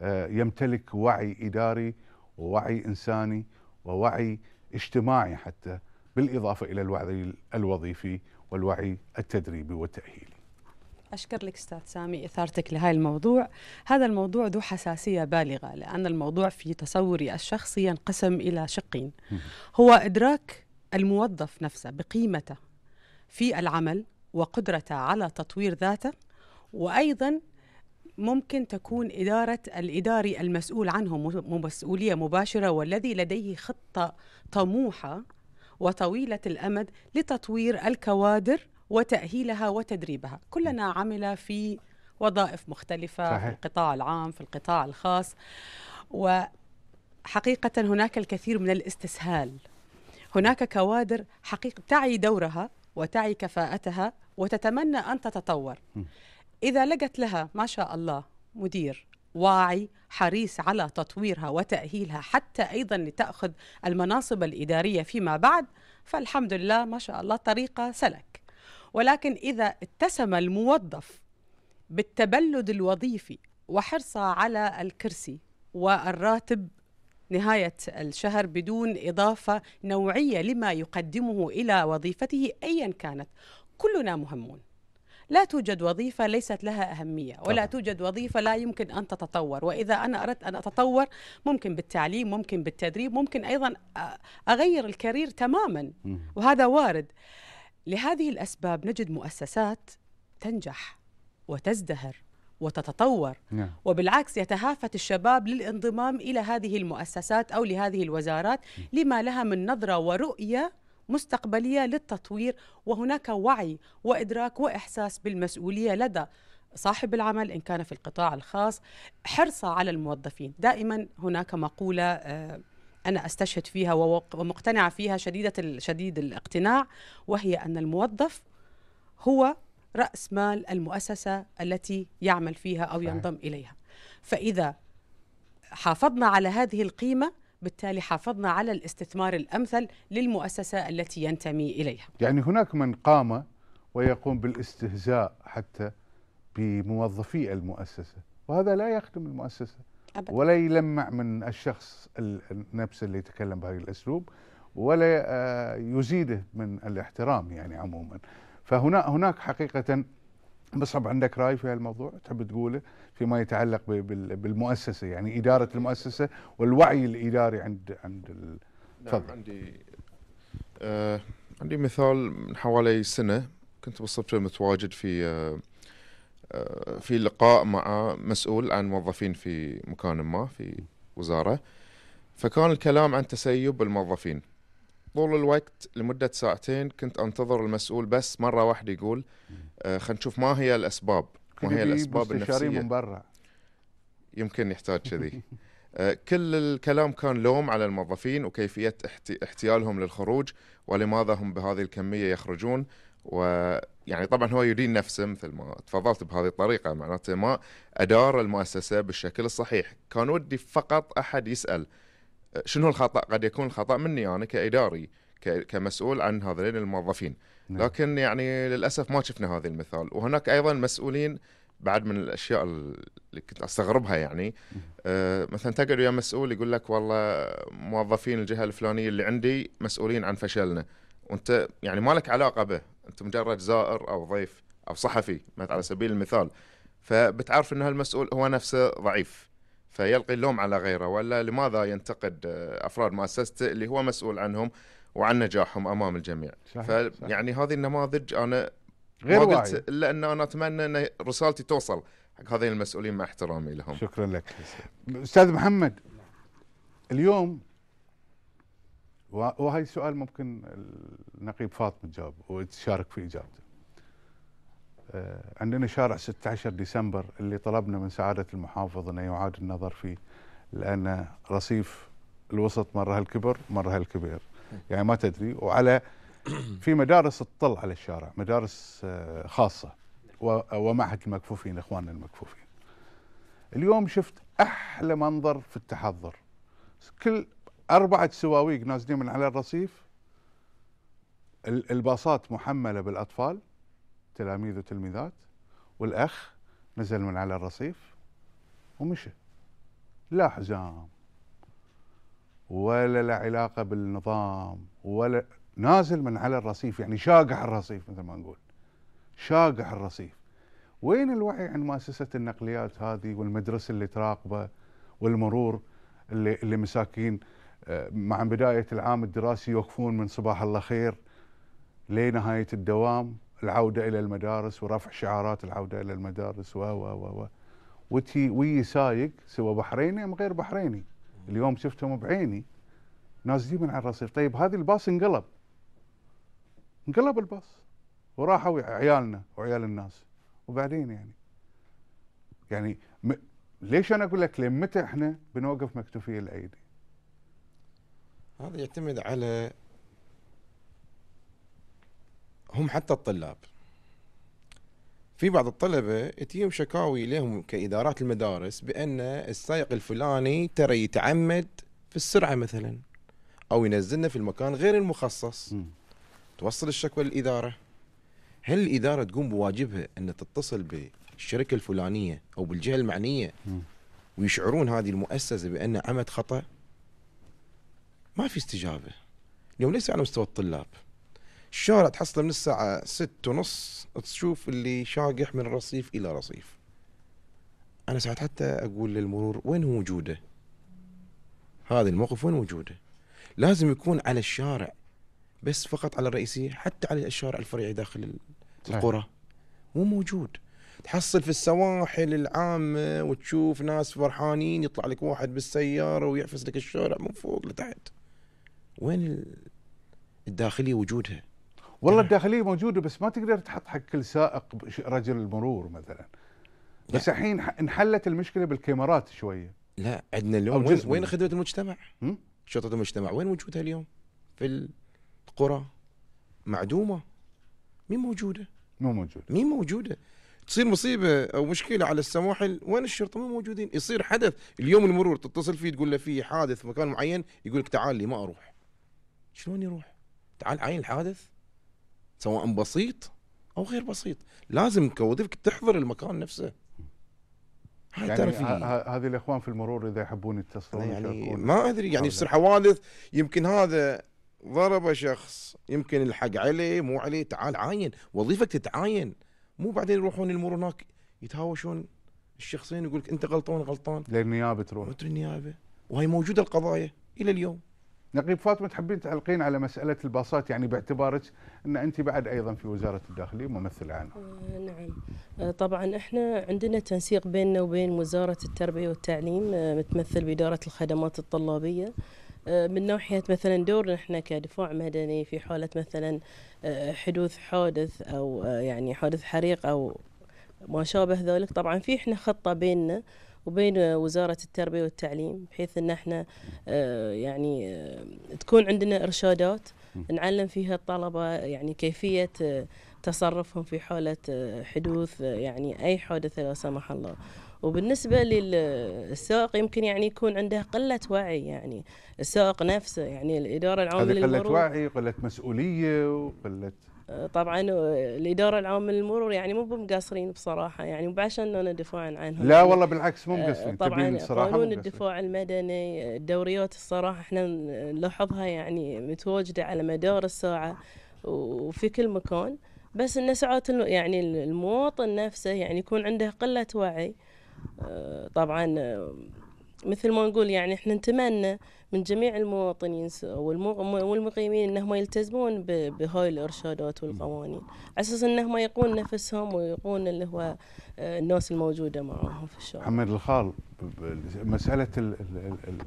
آه، يمتلك وعي اداري ووعي انساني ووعي اجتماعي حتى بالاضافه الى الوعي الوظيفي والوعي التدريبي والتاهيلي أشكر لك أستاذ سامي إثارتك لهذا الموضوع هذا الموضوع ذو حساسية بالغة لأن الموضوع في تصوري الشخصي ينقسم إلى شقين هو إدراك الموظف نفسه بقيمته في العمل وقدرته على تطوير ذاته وأيضا ممكن تكون إدارة الإداري المسؤول عنه مسؤولية مباشرة والذي لديه خطة طموحة وطويلة الأمد لتطوير الكوادر وتأهيلها وتدريبها كلنا عمل في وظائف مختلفة صحيح. في القطاع العام في القطاع الخاص وحقيقة هناك الكثير من الاستسهال هناك كوادر حقيقة تعي دورها وتعي كفاءتها وتتمنى أن تتطور إذا لقت لها ما شاء الله مدير واعي حريص على تطويرها وتأهيلها حتى أيضا لتأخذ المناصب الإدارية فيما بعد فالحمد لله ما شاء الله طريقة سلك ولكن إذا اتسم الموظف بالتبلد الوظيفي وحرصه على الكرسي والراتب نهاية الشهر بدون إضافة نوعية لما يقدمه إلى وظيفته أيا كانت كلنا مهمون لا توجد وظيفة ليست لها أهمية ولا طبعا. توجد وظيفة لا يمكن أن تتطور وإذا أنا أردت أن أتطور ممكن بالتعليم ممكن بالتدريب ممكن أيضا أغير الكارير تماما وهذا وارد لهذه الأسباب نجد مؤسسات تنجح وتزدهر وتتطور نعم. وبالعكس يتهافت الشباب للانضمام إلى هذه المؤسسات أو لهذه الوزارات نعم. لما لها من نظرة ورؤية مستقبلية للتطوير وهناك وعي وإدراك وإحساس بالمسؤولية لدى صاحب العمل إن كان في القطاع الخاص حرصه على الموظفين دائما هناك مقولة آه، انا استشهد فيها ومقتنعه فيها شديده شديد الاقتناع وهي ان الموظف هو راس مال المؤسسه التي يعمل فيها او ينضم اليها فاذا حافظنا على هذه القيمه بالتالي حافظنا على الاستثمار الامثل للمؤسسه التي ينتمي اليها. يعني هناك من قام ويقوم بالاستهزاء حتى بموظفي المؤسسه، وهذا لا يخدم المؤسسه، أبدا. ولا يلمع من الشخص نفسه اللي يتكلم بهذا الاسلوب ولا آه، يزيده من الاحترام يعني عموما فهنا هناك حقيقه مصعب عندك راي في هالموضوع تحب تقوله فيما يتعلق بالمؤسسه يعني اداره المؤسسه والوعي الاداري عند عند نعم عندي آه عندي مثال من حوالي سنه كنت بالصدفه متواجد في آه آه، في لقاء مع مسؤول عن موظفين في مكان ما في وزاره فكان الكلام عن تسيب الموظفين طول الوقت لمدة ساعتين كنت أنتظر المسؤول بس مرة واحدة يقول آه، خلينا نشوف ما هي الأسباب ما هي الأسباب النفسية من برا يمكن يحتاج كذي آه، كل الكلام كان لوم على الموظفين وكيفية احتيالهم للخروج ولماذا هم بهذه الكمية يخرجون ويعني طبعا هو يدين نفسه مثل ما تفضلت بهذه الطريقه معناته ما ادار المؤسسه بالشكل الصحيح كان ودي فقط احد يسال شنو الخطا قد يكون الخطا مني انا كاداري كمسؤول عن هذين الموظفين نعم. لكن يعني للاسف ما شفنا هذا المثال وهناك ايضا مسؤولين بعد من الاشياء اللي كنت استغربها يعني أه مثلا تقعد ويا مسؤول يقول لك والله موظفين الجهه الفلانيه اللي عندي مسؤولين عن فشلنا وانت يعني ما لك علاقه به انت مجرد زائر او ضيف او صحفي على سبيل المثال فبتعرف ان المسؤول هو نفسه ضعيف فيلقي اللوم على غيره ولا لماذا ينتقد آه، افراد مؤسسته اللي هو مسؤول عنهم وعن نجاحهم امام الجميع صحيح فيعني هذه النماذج انا غير قلت الا ان انا اتمنى ان رسالتي توصل حق هذين المسؤولين مع احترامي لهم شكرا لك استاذ محمد اليوم وهي سؤال ممكن النقيب فاطمه تجاوب وتشارك في اجابته. آه، عندنا شارع 16 ديسمبر اللي طلبنا من سعاده المحافظ انه يعاد النظر فيه لان رصيف الوسط مره هالكبر مره هالكبير يعني ما تدري وعلى في مدارس تطل على الشارع مدارس آه، خاصه ومعهد المكفوفين اخواننا المكفوفين. اليوم شفت احلى منظر في التحضر كل أربعة سواويق نازلين من على الرصيف الباصات محملة بالأطفال تلاميذ وتلميذات والأخ نزل من على الرصيف ومشى لا حزام ولا له علاقة بالنظام ولا نازل من على الرصيف يعني شاقح الرصيف مثل ما نقول شاقح الرصيف وين الوعي عن مؤسسة النقليات هذه والمدرسة اللي تراقبه والمرور اللي, اللي مساكين مع بداية العام الدراسي يوقفون من صباح الله خير لنهاية الدوام العودة إلى المدارس ورفع شعارات العودة إلى المدارس و و و و وتي وي سايق سواء بحريني أم غير بحريني اليوم شفتهم بعيني نازلين من على الرصيف طيب هذه الباص انقلب انقلب الباص وراحوا عيالنا وعيال الناس وبعدين يعني يعني م... ليش انا اقول لك لمتى احنا بنوقف مكتوفي الايدي؟ هذا يعتمد على هم حتى الطلاب في بعض الطلبة تجيهم شكاوي لهم كإدارات المدارس بأن السائق الفلاني ترى يتعمد في السرعة مثلا أو ينزلنا في المكان غير المخصص م. توصل الشكوى للإدارة هل الإدارة تقوم بواجبها أن تتصل بالشركة الفلانية أو بالجهة المعنية م. ويشعرون هذه المؤسسة بأن عمد خطأ ما في استجابه اليوم ليس على مستوى الطلاب الشارع تحصله من الساعه ست ونص تشوف اللي شاقح من رصيف الى رصيف انا ساعات حتى اقول للمرور وين هو وجوده هذا الموقف وين وجوده لازم يكون على الشارع بس فقط على الرئيسيه حتى على الشارع الفرعي داخل القرى مو موجود تحصل في السواحل العامة وتشوف ناس فرحانين يطلع لك واحد بالسيارة ويعفس لك الشارع من فوق لتحت وين الداخليه وجودها؟ والله الداخليه موجوده بس ما تقدر تحط حق كل سائق رجل المرور مثلا بس الحين انحلت المشكله بالكاميرات شويه لا عندنا اليوم وين, وين خدمه المجتمع؟ شرطه المجتمع وين وجودها اليوم؟ في القرى معدومه مين موجوده؟ مو موجوده مين موجوده؟ تصير مصيبه او مشكله على السواحل وين الشرطه مو موجودين؟ يصير حدث اليوم المرور تتصل فيه تقول له في حادث مكان معين يقول لك تعال لي ما اروح شلون يروح؟ تعال عين الحادث سواء بسيط او غير بسيط لازم كوظيفتك تحضر المكان نفسه يعني هذه الاخوان في المرور اذا يحبون يتصلون يعني ما ادري يعني يصير حوادث يمكن هذا ضرب شخص يمكن الحق عليه مو عليه تعال عاين وظيفتك تتعاين مو بعدين يروحون المرور هناك يتهاوشون الشخصين يقول لك انت غلطان غلطان للنيابه تروح تروح النيابه وهي موجوده القضايا الى اليوم نقيب فاطمه تحبين تعلقين على مساله الباصات يعني باعتبارك ان انت بعد ايضا في وزاره الداخليه ممثله آه، عنها. نعم آه، طبعا احنا عندنا تنسيق بيننا وبين وزاره التربيه والتعليم آه، متمثل باداره الخدمات الطلابيه. من ناحية مثلا دورنا احنا كدفاع مدني في حالة مثلا حدوث حادث أو يعني حادث حريق أو ما شابه ذلك طبعا في احنا خطة بيننا وبين وزارة التربية والتعليم بحيث أن احنا آه، يعني آه، تكون عندنا إرشادات نعلم فيها الطلبة يعني كيفية آه، تصرفهم في حالة حدوث يعني أي حادثة لا سمح الله وبالنسبة للسائق يمكن يعني يكون عنده قلة وعي يعني السائق نفسه يعني الإدارة العامة للمرور قلة وعي وقلة مسؤولية وقلة طبعا الاداره العامه للمرور يعني مو مقصرين بصراحه يعني مو بعشان دفاعا عنهم لا والله بالعكس مو آه، مقصرين طبعا قانون الدفاع المدني الدوريات الصراحه احنا نلاحظها يعني متواجده على مدار الساعه وفي كل مكان بس ان ساعات يعني المواطن نفسه يعني يكون عنده قله وعي آه، طبعا مثل ما نقول يعني احنا نتمنى من جميع المواطنين والمقيمين انهم يلتزمون بهاي الارشادات والقوانين على اساس انهم يقون نفسهم ويقون اللي هو آه، الناس الموجوده معهم في الشارع. محمد الخال مساله الـ الـ الـ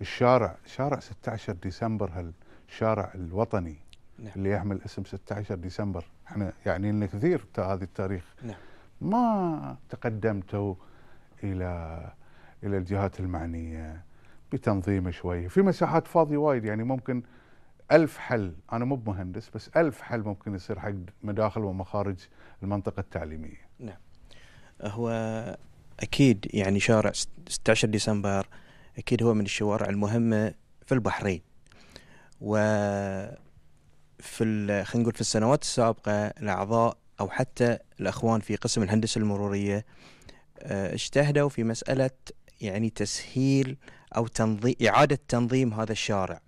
الشارع شارع 16 ديسمبر هالشارع الوطني نعم. اللي يحمل اسم 16 ديسمبر احنا يعني لنا كثير هذا التاريخ نعم. ما تقدمتوا الى الى الجهات المعنيه بتنظيمه شوي في مساحات فاضيه وايد يعني ممكن ألف حل أنا مو مهندس بس ألف حل ممكن يصير حق مداخل ومخارج المنطقة التعليمية نعم هو أكيد يعني شارع 16 ديسمبر أكيد هو من الشوارع المهمة في البحرين و في خلينا نقول في السنوات السابقة الأعضاء أو حتى الأخوان في قسم الهندسة المرورية آه، اجتهدوا في مسألة يعني تسهيل او تنظيم اعاده تنظيم هذا الشارع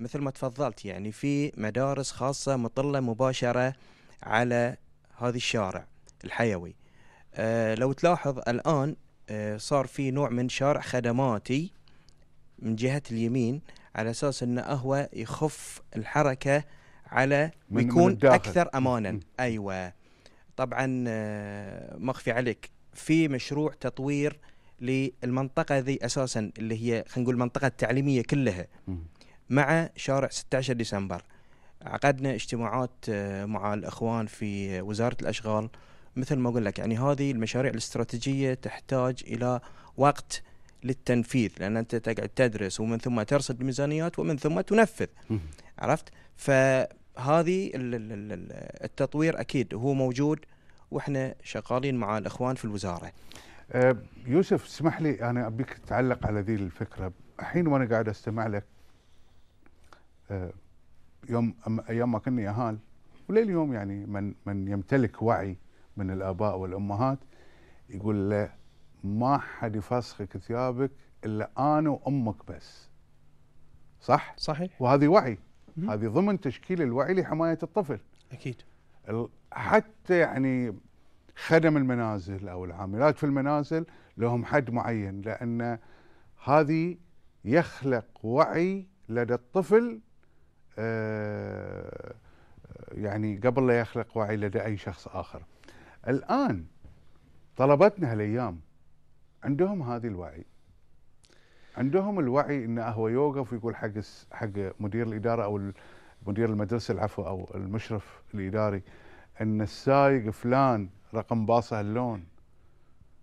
مثل ما تفضلت يعني في مدارس خاصه مطله مباشره على هذا الشارع الحيوي أه لو تلاحظ الان أه صار في نوع من شارع خدماتي من جهه اليمين على اساس انه هو يخف الحركه على ويكون اكثر امانا ايوه طبعا آه، مخفي عليك في مشروع تطوير للمنطقه ذي اساسا اللي هي خلينا نقول المنطقه التعليميه كلها مع شارع 16 ديسمبر عقدنا اجتماعات آه، مع الاخوان في وزاره الاشغال مثل ما اقول لك يعني هذه المشاريع الاستراتيجيه تحتاج الى وقت للتنفيذ لان انت تقعد تدرس ومن ثم ترصد الميزانيات ومن ثم تنفذ عرفت فهذه التطوير اكيد هو موجود واحنا شغالين مع الاخوان في الوزاره آه، يوسف اسمح لي انا ابيك تعلق على ذي الفكره الحين وانا قاعد استمع لك آه، يوم ايام ما كنا اهال ولليوم يعني من من يمتلك وعي من الاباء والامهات يقول له ما حد يفسخك ثيابك الا انا وامك بس صح؟ صحيح وهذه وعي هذه ضمن تشكيل الوعي لحمايه الطفل اكيد حتى يعني خدم المنازل او العاملات في المنازل لهم حد معين لان هذه يخلق وعي لدى الطفل آه، يعني قبل لا يخلق وعي لدى اي شخص اخر. الان طلبتنا هالايام عندهم هذه الوعي. عندهم الوعي انه هو يوقف ويقول حق حق مدير الاداره او مدير المدرسه العفو او المشرف الاداري ان السايق فلان رقم باصه اللون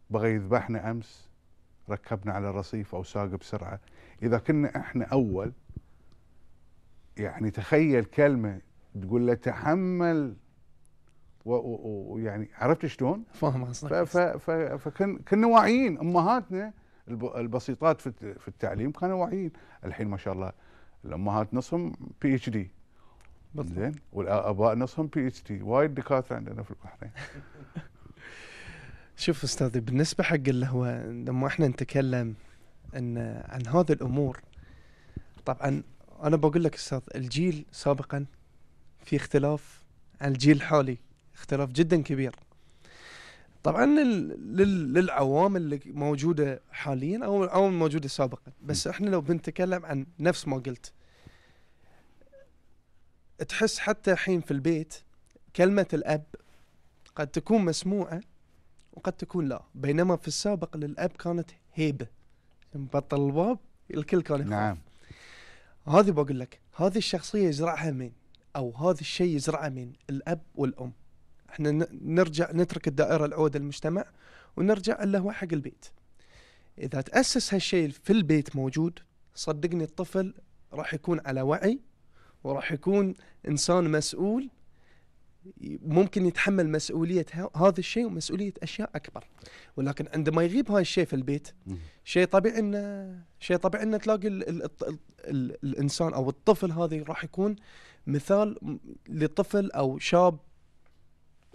بغى يذبحنا امس ركبنا على الرصيف او ساق بسرعه اذا كنا احنا اول يعني تخيل كلمه تقول له تحمل ويعني عرفت شلون؟ فاهم قصدك فكنا واعيين امهاتنا البسيطات في التعليم كانوا واعيين الحين ما شاء الله الامهات نصهم بي اتش دي بالضبط. زين والاباء نصهم بي اتش دي وايد دكاتره عندنا في البحرين شوف استاذي بالنسبه حق اللي هو لما احنا نتكلم ان عن هذه الامور طبعا انا بقول لك استاذ الجيل سابقا في اختلاف عن الجيل الحالي اختلاف جدا كبير طبعا للعوامل اللي موجوده حاليا او العوامل الموجوده سابقا بس احنا لو بنتكلم عن نفس ما قلت تحس حتى الحين في البيت كلمة الأب قد تكون مسموعة وقد تكون لا بينما في السابق للأب كانت هيبة بطل الباب الكل كان يخاف نعم هذه بقول لك هذه الشخصية يزرعها مين أو هذا الشيء يزرعه مين الأب والأم احنا نرجع نترك الدائرة العودة المجتمع ونرجع اللي هو حق البيت إذا تأسس هالشيء في البيت موجود صدقني الطفل راح يكون على وعي وراح يكون انسان مسؤول ممكن يتحمل مسؤوليه هذا الشيء ومسؤوليه اشياء اكبر ولكن عندما يغيب هاي الشيء في البيت شيء طبيعي ان شيء طبيعي ان تلاقي الانسان او الطفل هذا راح يكون مثال لطفل او شاب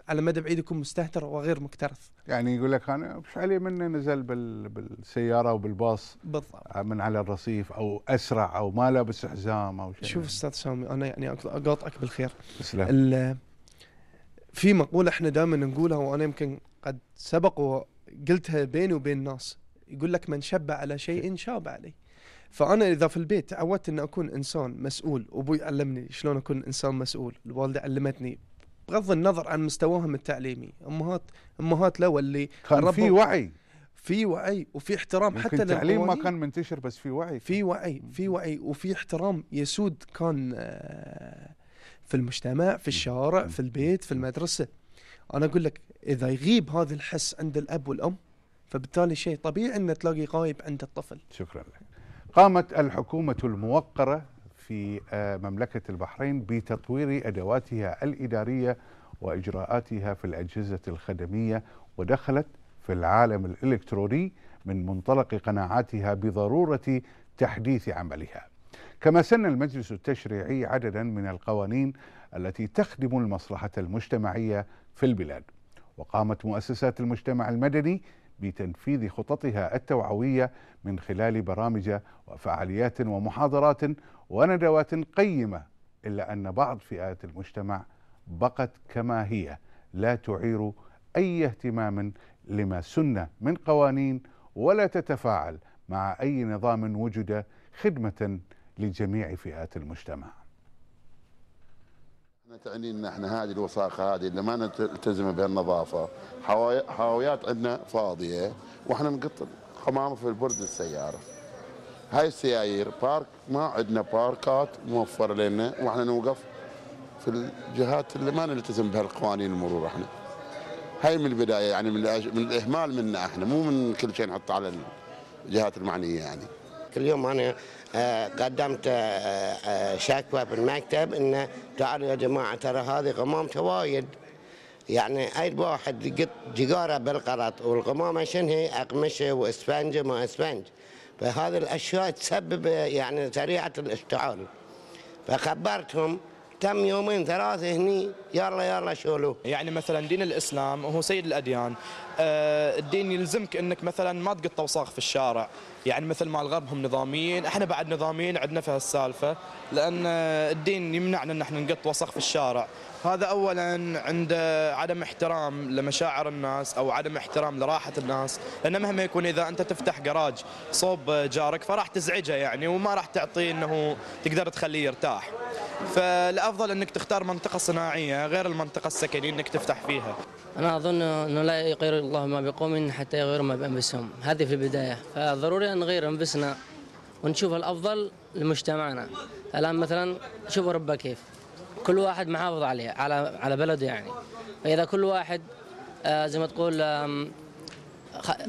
على مدى بعيد يكون مستهتر وغير مكترث يعني يقول لك انا مش علي منه نزل بال بالسياره وبالباص بالضبط آه، من على الرصيف او اسرع او ما لابس حزام او شيء شوف استاذ سامي انا يعني اقاطعك بالخير تسلم في مقوله احنا دائما نقولها وانا يمكن قد سبق وقلتها بيني وبين الناس يقول لك من شب على شيء شاب عليه فانا اذا في البيت تعودت ان اكون انسان مسؤول ابوي علمني شلون اكون انسان مسؤول الوالده علمتني بغض النظر عن مستواهم التعليمي امهات امهات لو اللي كان في وعي في وعي وفي احترام حتى التعليم ما كان منتشر بس في وعي في وعي في وعي وفي احترام يسود كان آه، في المجتمع في الشارع في البيت في المدرسه انا اقول لك اذا يغيب هذا الحس عند الاب والام فبالتالي شيء طبيعي ان تلاقي غايب عند الطفل شكرا لك قامت الحكومه الموقره في آه، مملكة البحرين بتطوير أدواتها الإدارية وإجراءاتها في الأجهزة الخدمية ودخلت في العالم الإلكتروني من منطلق قناعاتها بضرورة تحديث عملها كما سن المجلس التشريعي عددا من القوانين التي تخدم المصلحة المجتمعية في البلاد وقامت مؤسسات المجتمع المدني بتنفيذ خططها التوعوية من خلال برامج وفعاليات ومحاضرات وندوات قيمة إلا أن بعض فئات المجتمع بقت كما هي لا تعير أي اهتمام لما سن من قوانين ولا تتفاعل مع أي نظام وجد خدمة لجميع فئات المجتمع تعني ان احنا هذه الوثائق هذه اللي ما نلتزم بها النظافه حاويات عندنا فاضيه واحنا نقط قمامه في البرد السياره هاي السيايير بارك ما عندنا باركات موفره لنا واحنا نوقف في الجهات اللي ما نلتزم بها القوانين المرور احنا هاي من البدايه يعني من, من الاهمال منا احنا مو من كل شيء نحطه على الجهات المعنيه يعني اليوم انا قدمت آه، آه، شكوى في المكتب انه تعالوا يا جماعه ترى هذه غمامته وايد يعني اي واحد قط جيجاره بالقرط والغمامه شنو هي اقمشه واسفنجه ما اسفنج فهذه الاشياء تسبب يعني سريعه الاشتعال فخبرتهم تم يومين ثلاثه هني يلا يلا شولوا يعني مثلا دين الاسلام هو سيد الاديان آه، الدين يلزمك انك مثلا ما تقط اوساخ في الشارع يعني مثل ما الغرب هم نظاميين احنا بعد نظاميين عندنا في هالسالفه لان آه، الدين يمنعنا ان احنا نقط وسخ في الشارع هذا اولا عند آه، عدم احترام لمشاعر الناس او عدم احترام لراحه الناس لان مهما يكون اذا انت تفتح جراج صوب جارك فراح تزعجه يعني وما راح تعطيه انه تقدر تخليه يرتاح فالافضل انك تختار منطقه صناعيه غير المنطقه السكنيه انك تفتح فيها انا اظن انه لا يغير الله ما بقوم حتى يغيروا ما بانفسهم هذه في البدايه فضروري ان نغير انفسنا ونشوف الافضل لمجتمعنا الان مثلا شوفوا ربا كيف كل واحد محافظ عليه على على بلده يعني فاذا كل واحد آه، زي ما تقول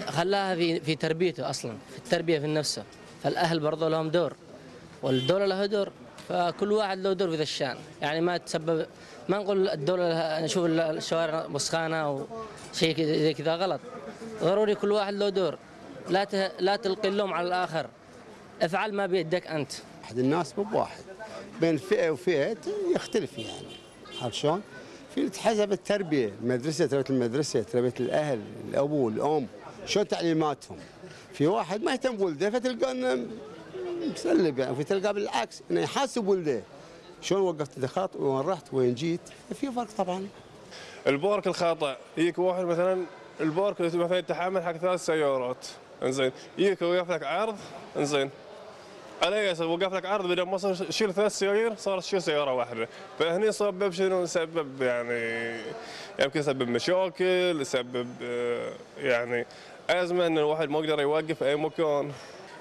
خلاها في في تربيته اصلا في التربيه في نفسه فالاهل برضه لهم دور والدوله لها دور فكل واحد له دور في ذا الشان يعني ما تسبب ما نقول الدولة نشوف الشوارع مسخانة أو شيء زي كذا غلط ضروري كل واحد له دور لا لا تلقي اللوم على الآخر افعل ما بيدك أنت أحد الناس مو بواحد بين فئة وفئة يختلف يعني عرفت شلون؟ في حسب التربية المدرسة تربية المدرسة تربية الأهل الأبو والام شو تعليماتهم في واحد ما يهتم بولده فتلقى انه مسلب يعني تلقى بالعكس انه يحاسب ولده شلون وقفت الخط وين رحت وين جيت في فرق طبعا البورك الخاطئ يجيك واحد مثلا البورك مثلا يتحمل حق ثلاث سيارات انزين يجيك ويوقف لك عرض انزين على اساس وقف لك عرض بدل ما صار شيل ثلاث سيارات صار تشيل سياره واحده فهني سبب شنو سبب يعني يمكن سبب مشاكل سبب آه، يعني ازمه ان الواحد ما يقدر يوقف اي مكان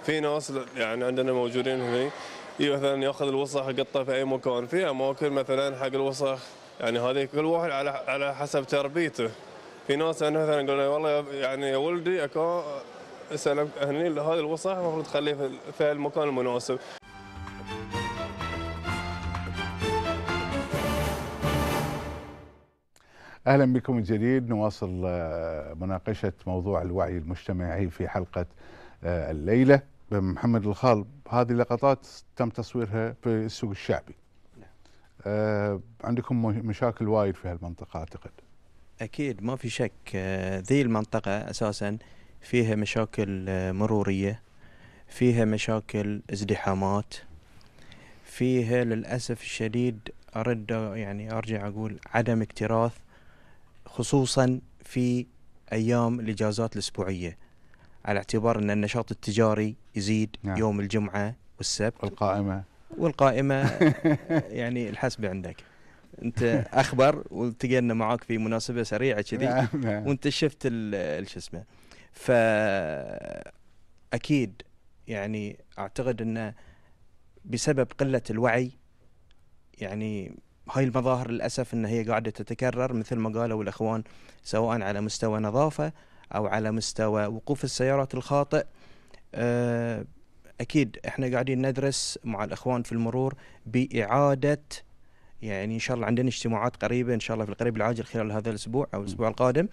في ناس يعني عندنا موجودين هنا إيه، مثلا ياخذ الوسخ يقطه في اي مكان في اماكن مثلا حق الوسخ يعني هذه كل واحد على على حسب تربيته في ناس مثلا يقول والله يعني يا ولدي اكو سلم هني هذا الوسخ المفروض تخليه في المكان المناسب اهلا بكم من جديد نواصل آه، مناقشه موضوع الوعي المجتمعي في حلقه آه، الليله محمد الخالب هذه لقطات تم تصويرها في السوق الشعبي نعم. آه عندكم مشاكل وايد في هالمنطقة أعتقد أكيد ما في شك آه، ذي المنطقة أساسا فيها مشاكل آه، مرورية فيها مشاكل ازدحامات فيها للأسف الشديد أرد يعني أرجع أقول عدم اكتراث خصوصا في أيام الإجازات الأسبوعية على اعتبار ان النشاط التجاري يزيد نعم. يوم الجمعه والسبت والقائمه والقائمه يعني الحسبه عندك انت اخبر والتقينا معاك في مناسبه سريعه كذي نعم. نعم. وانت شفت شو اسمه ف اكيد يعني اعتقد انه بسبب قله الوعي يعني هاي المظاهر للاسف ان هي قاعده تتكرر مثل ما قالوا الاخوان سواء على مستوى نظافه او على مستوى وقوف السيارات الخاطئ آه، اكيد احنا قاعدين ندرس مع الاخوان في المرور باعاده يعني ان شاء الله عندنا اجتماعات قريبه ان شاء الله في القريب العاجل خلال هذا الاسبوع او الاسبوع القادم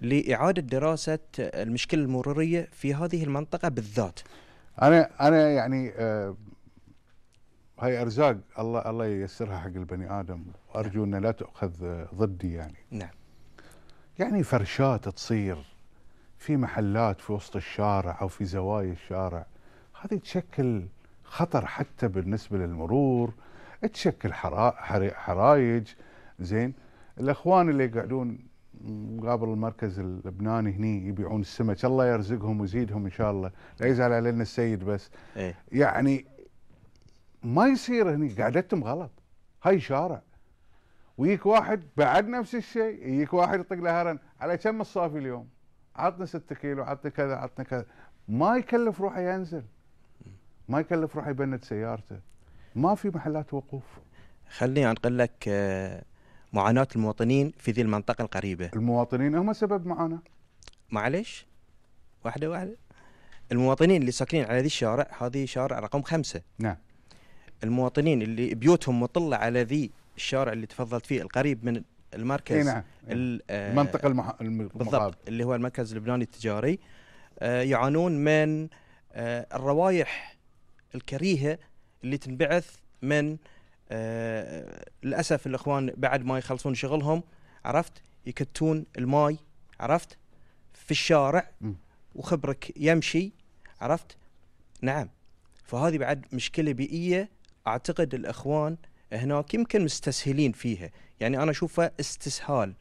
لاعاده دراسه المشكله المروريه في هذه المنطقه بالذات. انا انا يعني آه، هاي ارزاق الله الله ييسرها حق البني ادم وارجو نعم. ان لا تؤخذ ضدي يعني. نعم. يعني فرشات تصير في محلات في وسط الشارع او في زوايا الشارع هذه تشكل خطر حتى بالنسبه للمرور تشكل حرايج زين الاخوان اللي يقعدون مقابل المركز اللبناني هني يبيعون السمك الله يرزقهم ويزيدهم ان شاء الله لا يزعل علينا السيد بس إيه؟ يعني ما يصير هني قعدتهم غلط هاي شارع ويك واحد بعد نفس الشيء يجيك واحد يطق له هرن على كم الصافي اليوم عطني 6 كيلو عطني كذا عطني كذا ما يكلف روحه ينزل ما يكلف روحه يبند سيارته ما في محلات وقوف خليني انقل لك آه، معاناه المواطنين في ذي المنطقه القريبه المواطنين هم سبب معانا معليش واحده واحده المواطنين اللي ساكنين على ذي الشارع هذه شارع رقم خمسة نعم المواطنين اللي بيوتهم مطلة على ذي الشارع اللي تفضلت فيه القريب من المركز نعم. آه، المنطقه المح... بالضبط اللي هو المركز اللبناني التجاري آه، يعانون من آه، الروائح الكريهه اللي تنبعث من للاسف الاخوان بعد ما يخلصون شغلهم عرفت يكتون الماي عرفت في الشارع وخبرك يمشي عرفت نعم فهذه بعد مشكله بيئيه اعتقد الاخوان هناك يمكن مستسهلين فيها يعني أنا أشوفها استسهال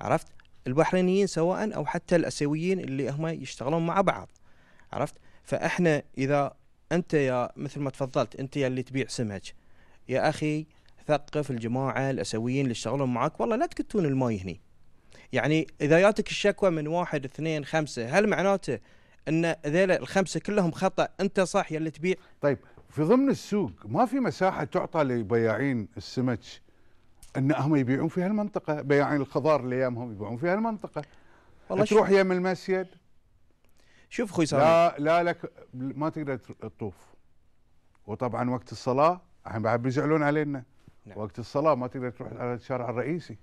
عرفت البحرينيين سواء أو حتى الأسيويين اللي هم يشتغلون مع بعض عرفت فإحنا إذا أنت يا مثل ما تفضلت أنت يا اللي تبيع سمك يا أخي ثقف الجماعة الأسيويين اللي يشتغلون معك والله لا تكتون الماي هني يعني إذا جاتك الشكوى من واحد اثنين خمسة هل معناته ان ذيلا الخمسه كلهم خطا انت صح يا اللي تبيع طيب في ضمن السوق ما في مساحه تعطى لبياعين السمك ان هم يبيعون في هالمنطقه بياعين الخضار اللي يامهم يبيعون في هالمنطقه والله تروح يم المسجد شوف اخوي سامي لا لا لك ما تقدر تطوف وطبعا وقت الصلاه الحين بعد بيزعلون علينا نعم. وقت الصلاه ما تقدر تروح على الشارع الرئيسي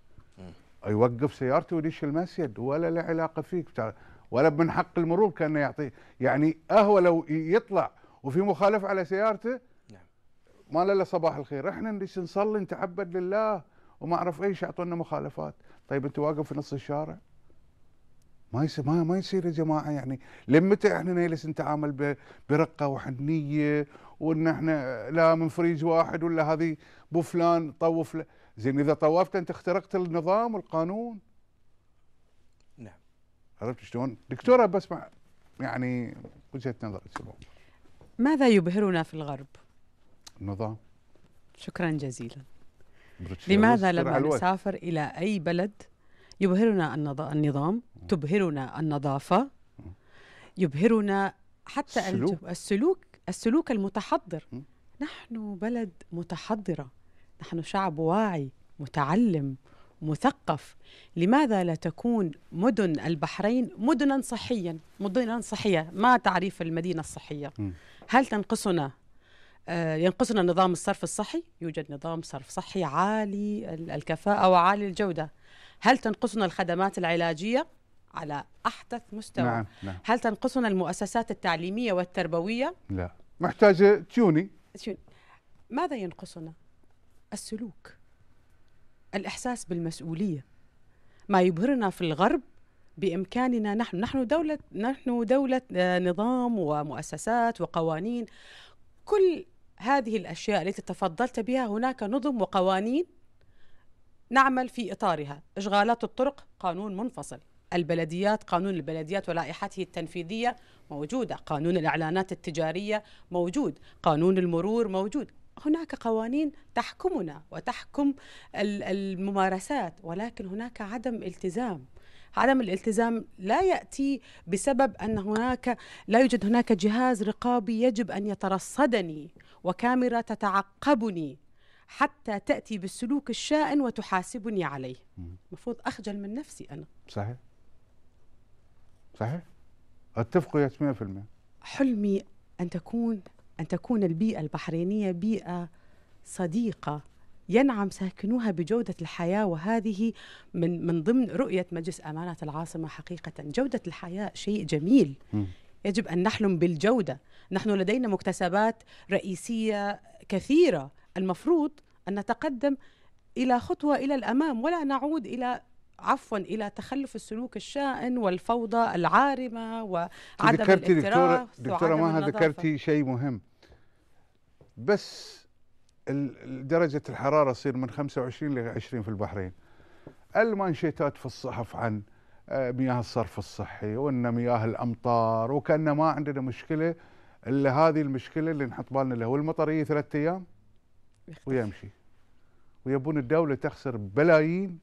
يوقف سيارته ويدش المسجد ولا له علاقه فيك ولا من حق المرور كانه يعطيه يعني اهو لو يطلع وفي مخالف على سيارته نعم ما له صباح الخير احنا ليش نصلي نتعبد لله وما اعرف ايش اعطونا مخالفات طيب انت واقف في نص الشارع ما يصير ما, ما يصير يا جماعه يعني لمتى احنا نجلس نتعامل برقه وحنيه وان احنا لا من فريج واحد ولا هذه بو فلان طوف له زين اذا طوفت انت اخترقت النظام والقانون نعم عرفت شلون؟ دكتوره بسمع يعني وجهه نظرك ماذا يبهرنا في الغرب؟ النظام شكرا جزيلا لماذا لما نسافر إلى أي بلد يبهرنا النظام تبهرنا النظافة يبهرنا حتى السلوك السلوك, السلوك المتحضر نحن بلد متحضرة نحن شعب واعي متعلم مثقف لماذا لا تكون مدن البحرين مدنا صحيا مدنا صحية ما تعريف المدينة الصحية هل تنقصنا آه، ينقصنا نظام الصرف الصحي يوجد نظام صرف صحي عالي الكفاءة وعالي الجودة هل تنقصنا الخدمات العلاجية على أحدث مستوى نعم. نعم. هل تنقصنا المؤسسات التعليمية والتربوية لا محتاجة تيوني ماذا ينقصنا السلوك الإحساس بالمسؤولية ما يبهرنا في الغرب بإمكاننا نحن نحن دولة نحن دولة آه، نظام ومؤسسات وقوانين كل هذه الأشياء التي تفضلت بها هناك نظم وقوانين نعمل في إطارها إشغالات الطرق قانون منفصل البلديات قانون البلديات ولائحته التنفيذية موجودة قانون الإعلانات التجارية موجود قانون المرور موجود هناك قوانين تحكمنا وتحكم الممارسات ولكن هناك عدم التزام عدم الالتزام لا ياتي بسبب ان هناك لا يوجد هناك جهاز رقابي يجب ان يترصدني وكاميرا تتعقبني حتى تاتي بالسلوك الشائن وتحاسبني عليه المفروض اخجل من نفسي انا صحيح صحيح اتفق 100% حلمي ان تكون أن تكون البيئة البحرينية بيئة صديقة ينعم ساكنوها بجودة الحياة وهذه من من ضمن رؤية مجلس أمانة العاصمة حقيقة جودة الحياة شيء جميل يجب أن نحلم بالجودة نحن لدينا مكتسبات رئيسية كثيرة المفروض أن نتقدم إلى خطوة إلى الأمام ولا نعود إلى عفوا الى تخلف السلوك الشائن والفوضى العارمه وعدم ذكرتي دكتوره دكتوره مها ذكرتي شيء مهم بس درجه الحراره تصير من 25 ل 20 في البحرين المانشيتات في الصحف عن آه، مياه الصرف الصحي وان مياه الامطار وكان ما عندنا مشكله الا هذه المشكله اللي نحط بالنا لها والمطريه ثلاثة ايام ويمشي ويبون الدوله تخسر بلايين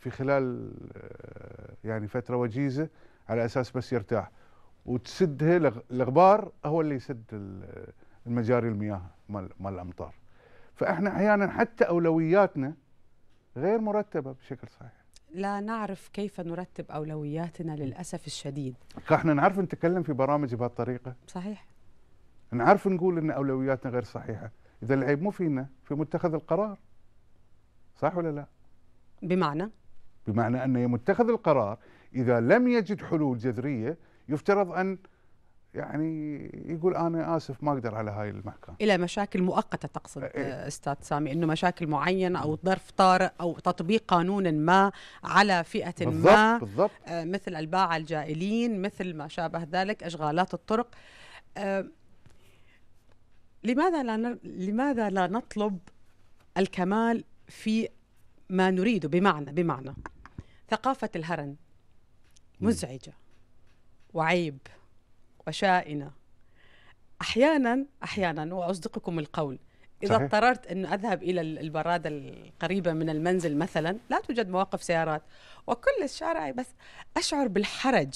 في خلال آه، يعني فتره وجيزه على اساس بس يرتاح وتسدها الغبار هو اللي يسد المجاري المياه مال الامطار فاحنا احيانا حتى اولوياتنا غير مرتبه بشكل صحيح لا نعرف كيف نرتب اولوياتنا للاسف الشديد احنا نعرف نتكلم في برامج بهالطريقه صحيح نعرف نقول ان اولوياتنا غير صحيحه اذا العيب مو فينا في متخذ القرار صح ولا لا بمعنى بمعنى أن متخذ القرار إذا لم يجد حلول جذرية يفترض أن يعني يقول انا اسف ما اقدر على هاي المحكمه الى مشاكل مؤقته تقصد إيه. استاذ سامي انه مشاكل معينه او ظرف طارئ او تطبيق قانون ما على فئه بالضبط ما بالضبط. آه، مثل الباعه الجائلين مثل ما شابه ذلك اشغالات الطرق آه، لماذا لا لماذا لا نطلب الكمال في ما نريده بمعنى بمعنى ثقافة الهرن مزعجة وعيب وشائنة أحيانا أحيانا وأصدقكم القول إذا صحيح. اضطررت أن أذهب إلى البرادة القريبة من المنزل مثلا لا توجد مواقف سيارات وكل الشارع بس أشعر بالحرج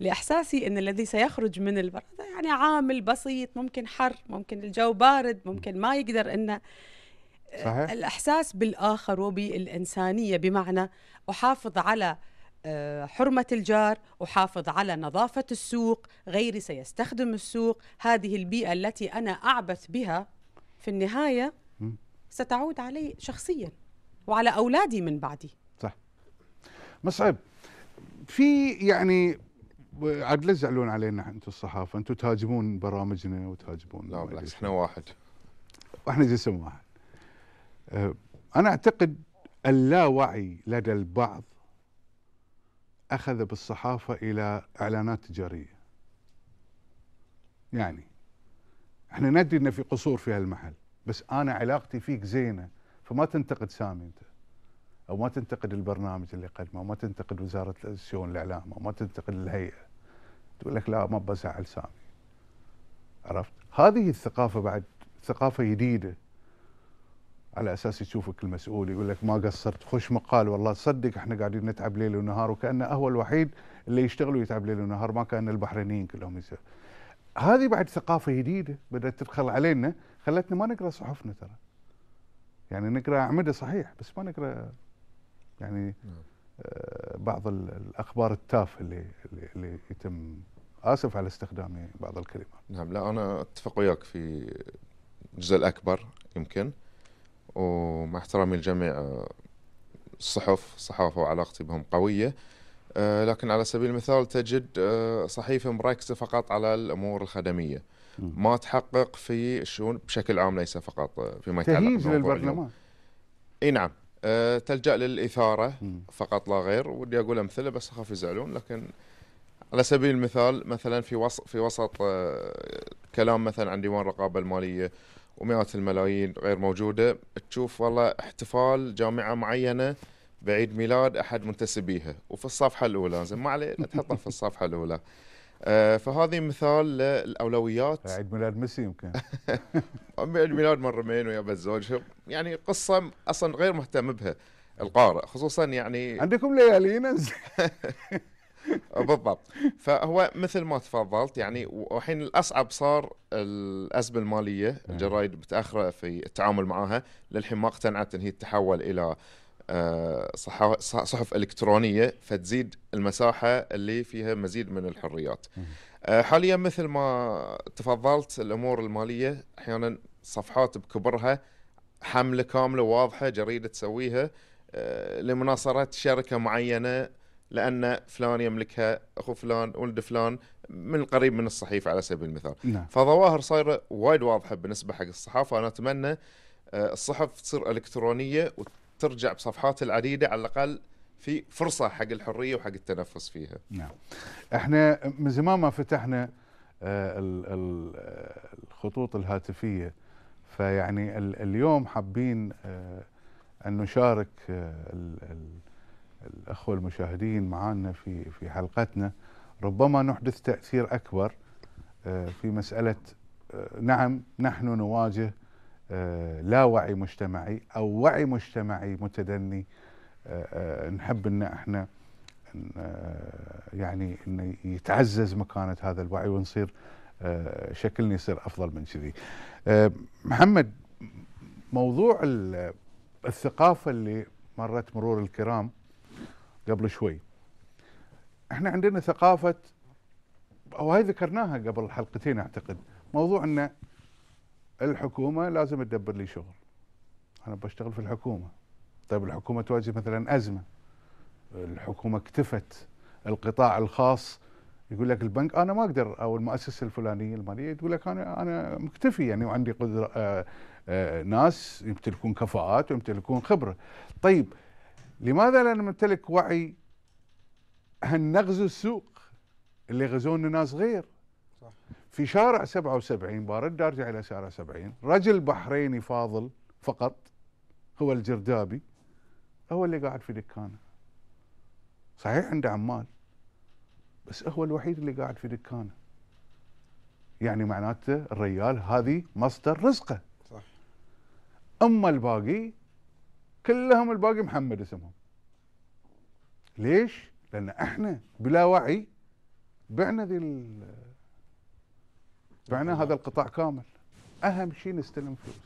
لإحساسي أن الذي سيخرج من البرادة يعني عامل بسيط ممكن حر ممكن الجو بارد ممكن ما يقدر أنه صحيح. الإحساس بالآخر وبالإنسانية بمعنى أحافظ على آه، حرمة الجار أحافظ على نظافة السوق غيري سيستخدم السوق هذه البيئة التي أنا أعبث بها في النهاية ستعود علي شخصيا وعلى أولادي من بعدي صح مصعب في يعني عاد ليش تزعلون علينا انتم الصحافه؟ انتم تهاجمون برامجنا وتهاجمون لا بالعكس احنا واحد واحنا جسم واحد آه، أنا أعتقد اللاوعي لدى البعض أخذ بالصحافة إلى إعلانات تجارية يعني احنا ندري ان في قصور في هالمحل بس انا علاقتي فيك زينه فما تنتقد سامي انت او ما تنتقد البرنامج اللي قدمه او ما تنتقد وزاره الشؤون الاعلام او ما تنتقد الهيئه تقول لك لا ما بزعل سامي عرفت هذه الثقافه بعد ثقافه جديده على اساس يشوفك المسؤول يقول لك ما قصرت خش مقال والله تصدق احنا قاعدين نتعب ليل ونهار وكانه هو الوحيد اللي يشتغل ويتعب ليل ونهار ما كان البحرينيين كلهم يسوي هذه بعد ثقافه جديده بدات تدخل علينا خلتنا ما نقرا صحفنا ترى يعني نقرا اعمده صحيح بس ما نقرا يعني نعم. آه، بعض الاخبار التافهه اللي اللي يتم اسف على استخدام بعض الكلمات. نعم لا انا اتفق وياك في الجزء الاكبر يمكن ومع احترامي لجميع الصحف آه، الصحافة وعلاقتي بهم قوية آه، لكن على سبيل المثال تجد آه، صحيفة مركزة فقط على الأمور الخدمية ما تحقق في الشؤون بشكل عام ليس فقط فيما يتعلق بالبرلمان اي نعم أه تلجا للاثاره مم. فقط لا غير ودي اقول امثله بس اخاف يزعلون لكن على سبيل المثال مثلا في وسط في وسط أه كلام مثلا عن ديوان الرقابه الماليه ومئات الملايين غير موجوده تشوف والله احتفال جامعه معينه بعيد ميلاد احد منتسبيها وفي الصفحه الاولى زين ما عليه تحطها في الصفحه الاولى آه فهذه مثال للاولويات عيد ميلاد ميسي يمكن عيد ميلاد مرمين ويا بس يعني قصه اصلا غير مهتم بها القارئ خصوصا يعني عندكم ليالينا بالضبط فهو مثل ما تفضلت يعني والحين الاصعب صار الازمه الماليه نعم. الجرايد متاخره في التعامل معها للحين ما اقتنعت ان هي تتحول الى آه، صحف الكترونيه فتزيد المساحه اللي فيها مزيد من الحريات. آه، حاليا مثل ما تفضلت الامور الماليه احيانا صفحات بكبرها حمله كامله واضحه جريده تسويها آه، لمناصره شركه معينه لان فلان يملكها اخو فلان ولد فلان من القريب من الصحيفه على سبيل المثال نعم. فظواهر صايره وايد واضحه بالنسبه حق الصحافه انا اتمنى آه، الصحف تصير الكترونيه وترجع بصفحات العديده على الاقل في فرصه حق الحريه وحق التنفس فيها. نعم. احنا من زمان ما فتحنا آه، الخطوط الهاتفيه فيعني اليوم حابين آه، ان نشارك الأخوة المشاهدين معنا في في حلقتنا ربما نحدث تأثير أكبر آه، في مسألة آه، نعم نحن نواجه آه، لا وعي مجتمعي أو وعي مجتمعي متدني نحب أن احنا يعني أن يتعزز مكانة هذا الوعي ونصير شكلنا يصير أفضل من كذي محمد موضوع الثقافة اللي مرت مرور الكرام قبل شوي احنا عندنا ثقافة وهي ذكرناها قبل حلقتين اعتقد موضوع ان الحكومة لازم تدبر لي شغل انا بشتغل في الحكومة طيب الحكومة تواجه مثلا ازمة الحكومة اكتفت القطاع الخاص يقول لك البنك انا ما اقدر او المؤسسه الفلانيه الماليه تقول لك انا انا مكتفي يعني وعندي قدره آآ آه، آآ آه، ناس يمتلكون كفاءات ويمتلكون خبره. طيب لماذا لا نمتلك وعي هل نغزو السوق اللي غزونا ناس غير صح. في شارع 77 بارد ارجع الى شارع 70 رجل بحريني فاضل فقط هو الجردابي هو اللي قاعد في دكانه صحيح عنده عمال بس هو الوحيد اللي قاعد في دكانه يعني معناته الريال هذه مصدر رزقه صح اما الباقي كلهم الباقي محمد اسمهم ليش لان احنا بلا وعي بعنا ذي بعنا هذا القطاع كامل اهم شيء نستلم فلوس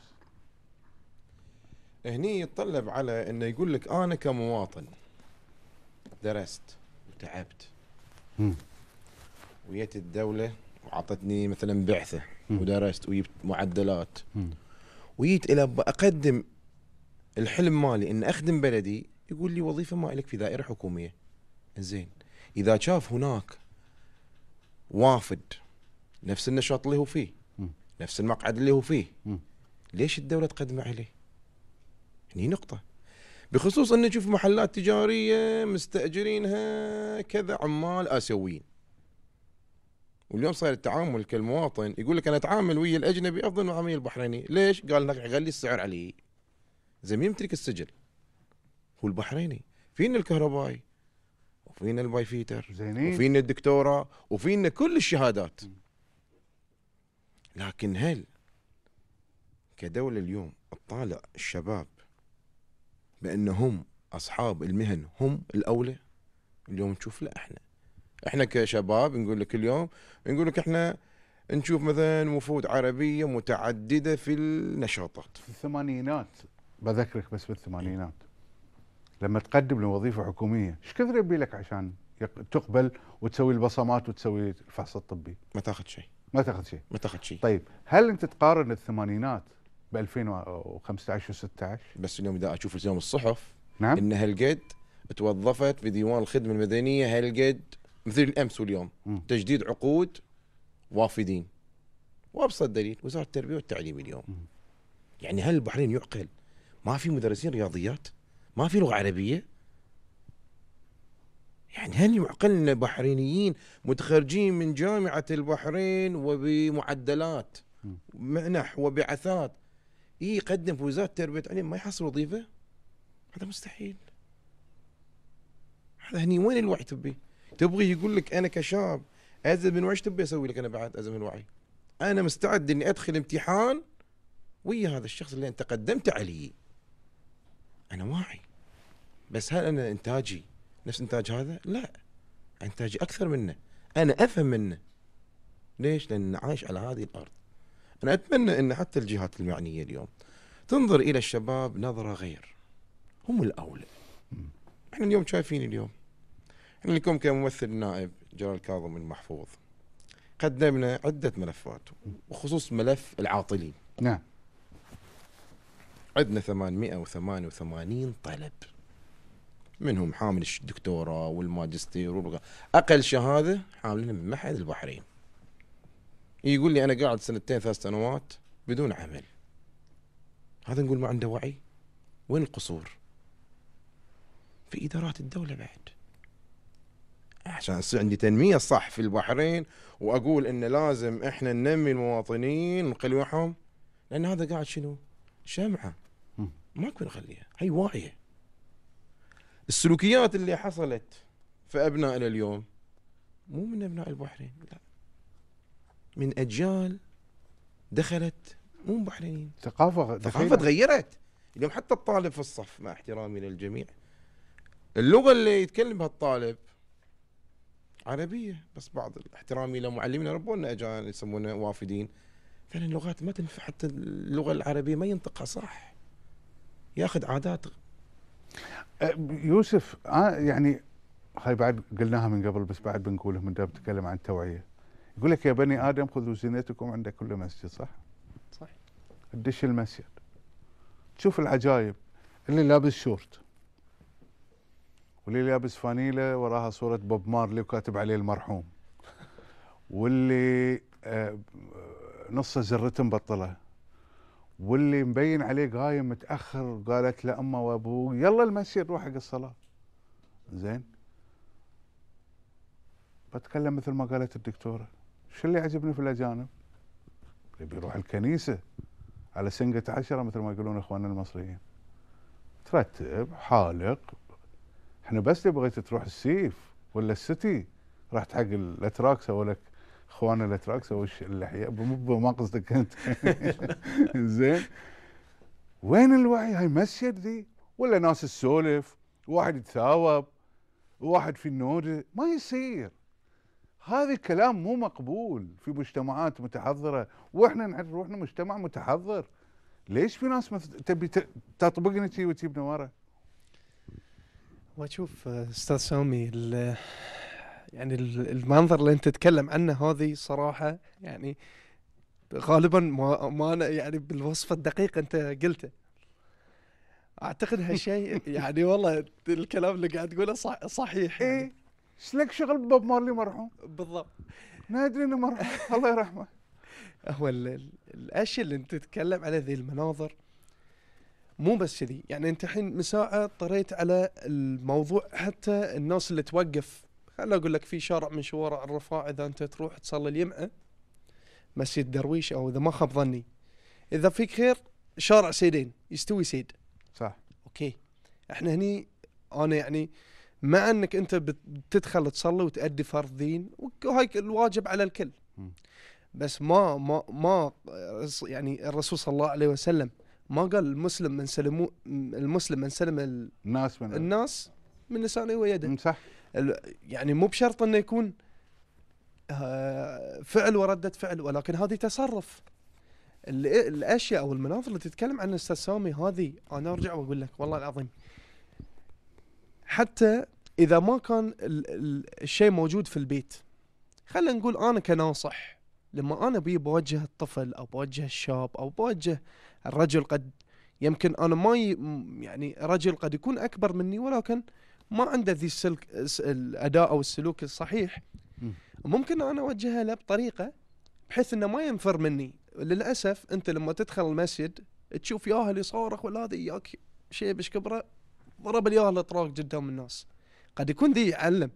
هني يتطلب على انه يقول لك انا كمواطن درست وتعبت ويت الدوله وعطتني مثلا بعثه ودرست وجبت معدلات وجيت الى اقدم الحلم مالي ان اخدم بلدي يقول لي وظيفه ما لك في دائره حكوميه زين اذا شاف هناك وافد نفس النشاط اللي هو فيه م. نفس المقعد اللي هو فيه م. ليش الدوله تقدم عليه هني نقطه بخصوص ان نشوف محلات تجاريه مستاجرينها كذا عمال اسيويين واليوم صار التعامل كالمواطن يقول لك انا اتعامل ويا الاجنبي افضل من العميل البحريني ليش قال لك غلي السعر علي زي مين يمتلك السجل هو البحريني فينا الكهربائي وفينا الباي فيتر زينين. وفينا الدكتوره وفينا كل الشهادات لكن هل كدوله اليوم تطالع الشباب بانهم اصحاب المهن هم الاولى اليوم نشوف لا احنا احنا كشباب نقول لك اليوم نقول لك احنا نشوف مثلا وفود عربيه متعدده في النشاطات في الثمانينات بذكرك بس بالثمانينات لما تقدم لوظيفه حكوميه ايش كثر يبي لك عشان تقبل وتسوي البصمات وتسوي الفحص الطبي ما تاخذ شيء ما تاخذ شيء ما تاخذ شيء طيب هل انت تقارن الثمانينات ب 2015 و16 بس اليوم اذا اشوف اليوم الصحف نعم ان هالقد توظفت في ديوان الخدمه المدنيه هالقد مثل الامس واليوم م. تجديد عقود وافدين وابسط دليل وزاره التربيه والتعليم اليوم م. يعني هل البحرين يعقل ما في مدرسين رياضيات ما في لغه عربيه يعني هل يعقل ان بحرينيين متخرجين من جامعه البحرين وبمعدلات منح وبعثات إيه يقدم في وزاره التربيه عليه ما يحصل وظيفه؟ هذا مستحيل. هذا هني وين الوعي تبي؟ تبغي يقول لك انا كشاب ازم من وعي تبي اسوي لك انا بعد ازم من وعي؟ انا مستعد اني ادخل امتحان ويا هذا الشخص اللي انت قدمت عليه. انا واعي بس هل انا انتاجي نفس انتاج هذا؟ لا انتاجي اكثر منه انا افهم منه ليش؟ لان عايش على هذه الارض انا اتمنى ان حتى الجهات المعنيه اليوم تنظر الى الشباب نظره غير هم الاولى احنا اليوم شايفين اليوم احنا لكم كممثل نائب جلال كاظم المحفوظ قدمنا عده ملفات وخصوص ملف العاطلين نعم عندنا 888 طلب منهم حامل الدكتوراه والماجستير والبقى. اقل شهاده حاملينها من معهد البحرين يقول لي انا قاعد سنتين ثلاث سنوات بدون عمل هذا نقول ما عنده وعي وين القصور في ادارات الدوله بعد عشان يصير عندي تنميه صح في البحرين واقول انه لازم احنا ننمي المواطنين ونخلي معهم لان هذا قاعد شنو شمعه ماكو نخليها هي واعيه السلوكيات اللي حصلت في ابنائنا اليوم مو من ابناء البحرين لا من اجيال دخلت مو من بحرينيين ثقافه ثقافه تغيرت اليوم حتى الطالب في الصف مع احترامي للجميع اللغه اللي يتكلم بها الطالب عربيه بس بعض احترامي لمعلمين ربونا اجانب يسمونه وافدين فعلا اللغات ما تنفع حتى اللغه العربيه ما ينطقها صح ياخذ عاداته أه، يوسف آه، يعني هاي بعد قلناها من قبل بس بعد بنقولها من دام بتتكلم عن التوعيه يقول لك يا بني ادم خذوا زينتكم عند كل مسجد صح؟ صح تدش المسجد تشوف العجايب اللي لابس شورت واللي لابس فانيلة وراها صورة بوب مارلي وكاتب عليه المرحوم واللي آه، نصه زرته مبطلة واللي مبين عليه قايم متاخر قالت له امه وابوه يلا المسجد روح حق الصلاه زين بتكلم مثل ما قالت الدكتوره شو اللي عجبني في الاجانب؟ اللي بيروح الكنيسه على سنقة عشرة مثل ما يقولون اخواننا المصريين ترتب حالق احنا بس بغيت تروح السيف ولا السيتي رحت حق الاتراك سووا لك اخوانا الاتراك سووا اللحيه ما قصدك انت زين وين الوعي هاي مسجد ذي ولا ناس تسولف واحد يتثاوب واحد في النودة ما يصير هذا الكلام مو مقبول في مجتمعات متحضرة واحنا روحنا مجتمع متحضر ليش في ناس مثل تبي تطبقنا شي وتجيبنا ورا؟ واشوف استاذ سامي يعني المنظر اللي انت تتكلم عنه هذه صراحه يعني غالبا ما, ما أنا يعني بالوصف الدقيق انت قلته اعتقد هالشيء يعني والله الكلام اللي قاعد تقوله صح صحيح يعني. إيه. ايش لك شغل بوب مارلي مرحوم بالضبط ما ادري انه مرحوم الله يرحمه هو الاشياء اللي انت تتكلم على ذي المناظر مو بس كذي يعني انت الحين من ساعه طريت على الموضوع حتى الناس اللي توقف خل اقول لك في شارع من شوارع الرفاع اذا انت تروح تصلي الجمعه مسجد درويش او اذا ما خاب ظني اذا فيك خير شارع سيدين يستوي سيد صح اوكي احنا هني انا يعني مع انك انت بتدخل تصلي وتأدي فرض دين وهاي الواجب على الكل بس ما ما ما يعني الرسول صلى الله عليه وسلم ما قال المسلم من سلمو المسلم من سلم الناس من الناس من لسانه ويده صح يعني مو بشرط انه يكون آه، فعل وردة فعل ولكن هذه تصرف الاشياء او المناظر اللي تتكلم عن سامي هذه انا ارجع واقول لك والله العظيم حتى اذا ما كان الشيء موجود في البيت خلينا نقول انا كناصح لما انا بي بوجه الطفل او بوجه الشاب او بوجه الرجل قد يمكن انا ما يعني رجل قد يكون اكبر مني ولكن ما عنده ذي السلك الاداء او السلوك الصحيح ممكن انا اوجهها له بطريقه بحيث انه ما ينفر مني للاسف انت لما تدخل المسجد تشوف ياهل يصارخ ولا هذا ياك شيبش كبره ضرب الياهل اطراق قدام الناس قد يكون ذي يعلم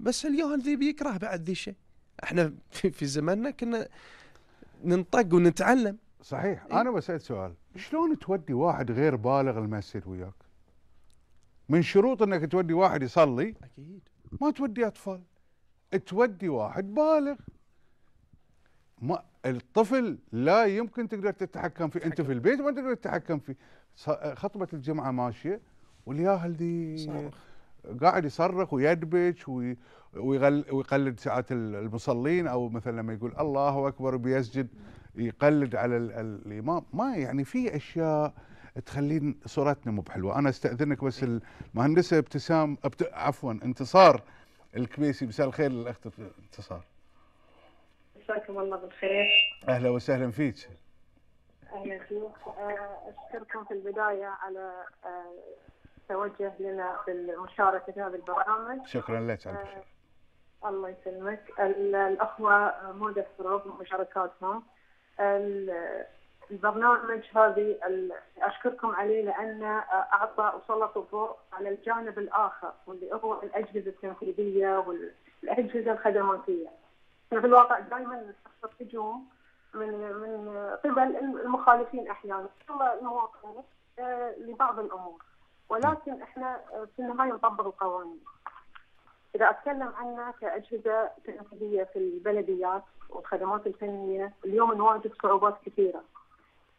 بس الياهل ذي بيكره بعد ذي الشيء احنا في زمننا كنا ننطق ونتعلم صحيح إيه؟ انا بسال سؤال شلون تودي واحد غير بالغ المسجد وياك من شروط انك تودي واحد يصلي اكيد ما تودي اطفال تودي واحد بالغ ما الطفل لا يمكن تقدر تتحكم فيه انت في البيت ما تقدر تتحكم فيه خطبه الجمعه ماشيه والياهل دي صارخ. قاعد يصرخ ويدبش وي ويغل ويقلد ساعات المصلين او مثلا لما يقول الله اكبر بيسجد يقلد على الامام ما يعني في اشياء تخلين صورتنا مو بحلوه انا استاذنك بس المهندسه ابتسام أبت... عفوا انتصار الكبيسي مساء الخير للاخت انتصار مساكم الله بالخير اهلا وسهلا فيك اهلا فيك أه، اشكركم في البدايه على أه، توجه لنا بالمشاركه في هذا البرنامج شكرا لك على أه الله يسلمك الاخوه مودة فروق مشاركاتهم البرنامج هذه اشكركم عليه لانه اعطى وسلط الضوء على الجانب الاخر واللي هو الاجهزه التنفيذيه والاجهزه الخدماتيه. احنا في الواقع دائما نستحق هجوم من من قبل المخالفين احيانا والله آه، لبعض الامور ولكن احنا في النهايه نطبق القوانين. اذا اتكلم عنا كاجهزه تنفيذيه في البلديات والخدمات الفنيه اليوم نواجه صعوبات كثيره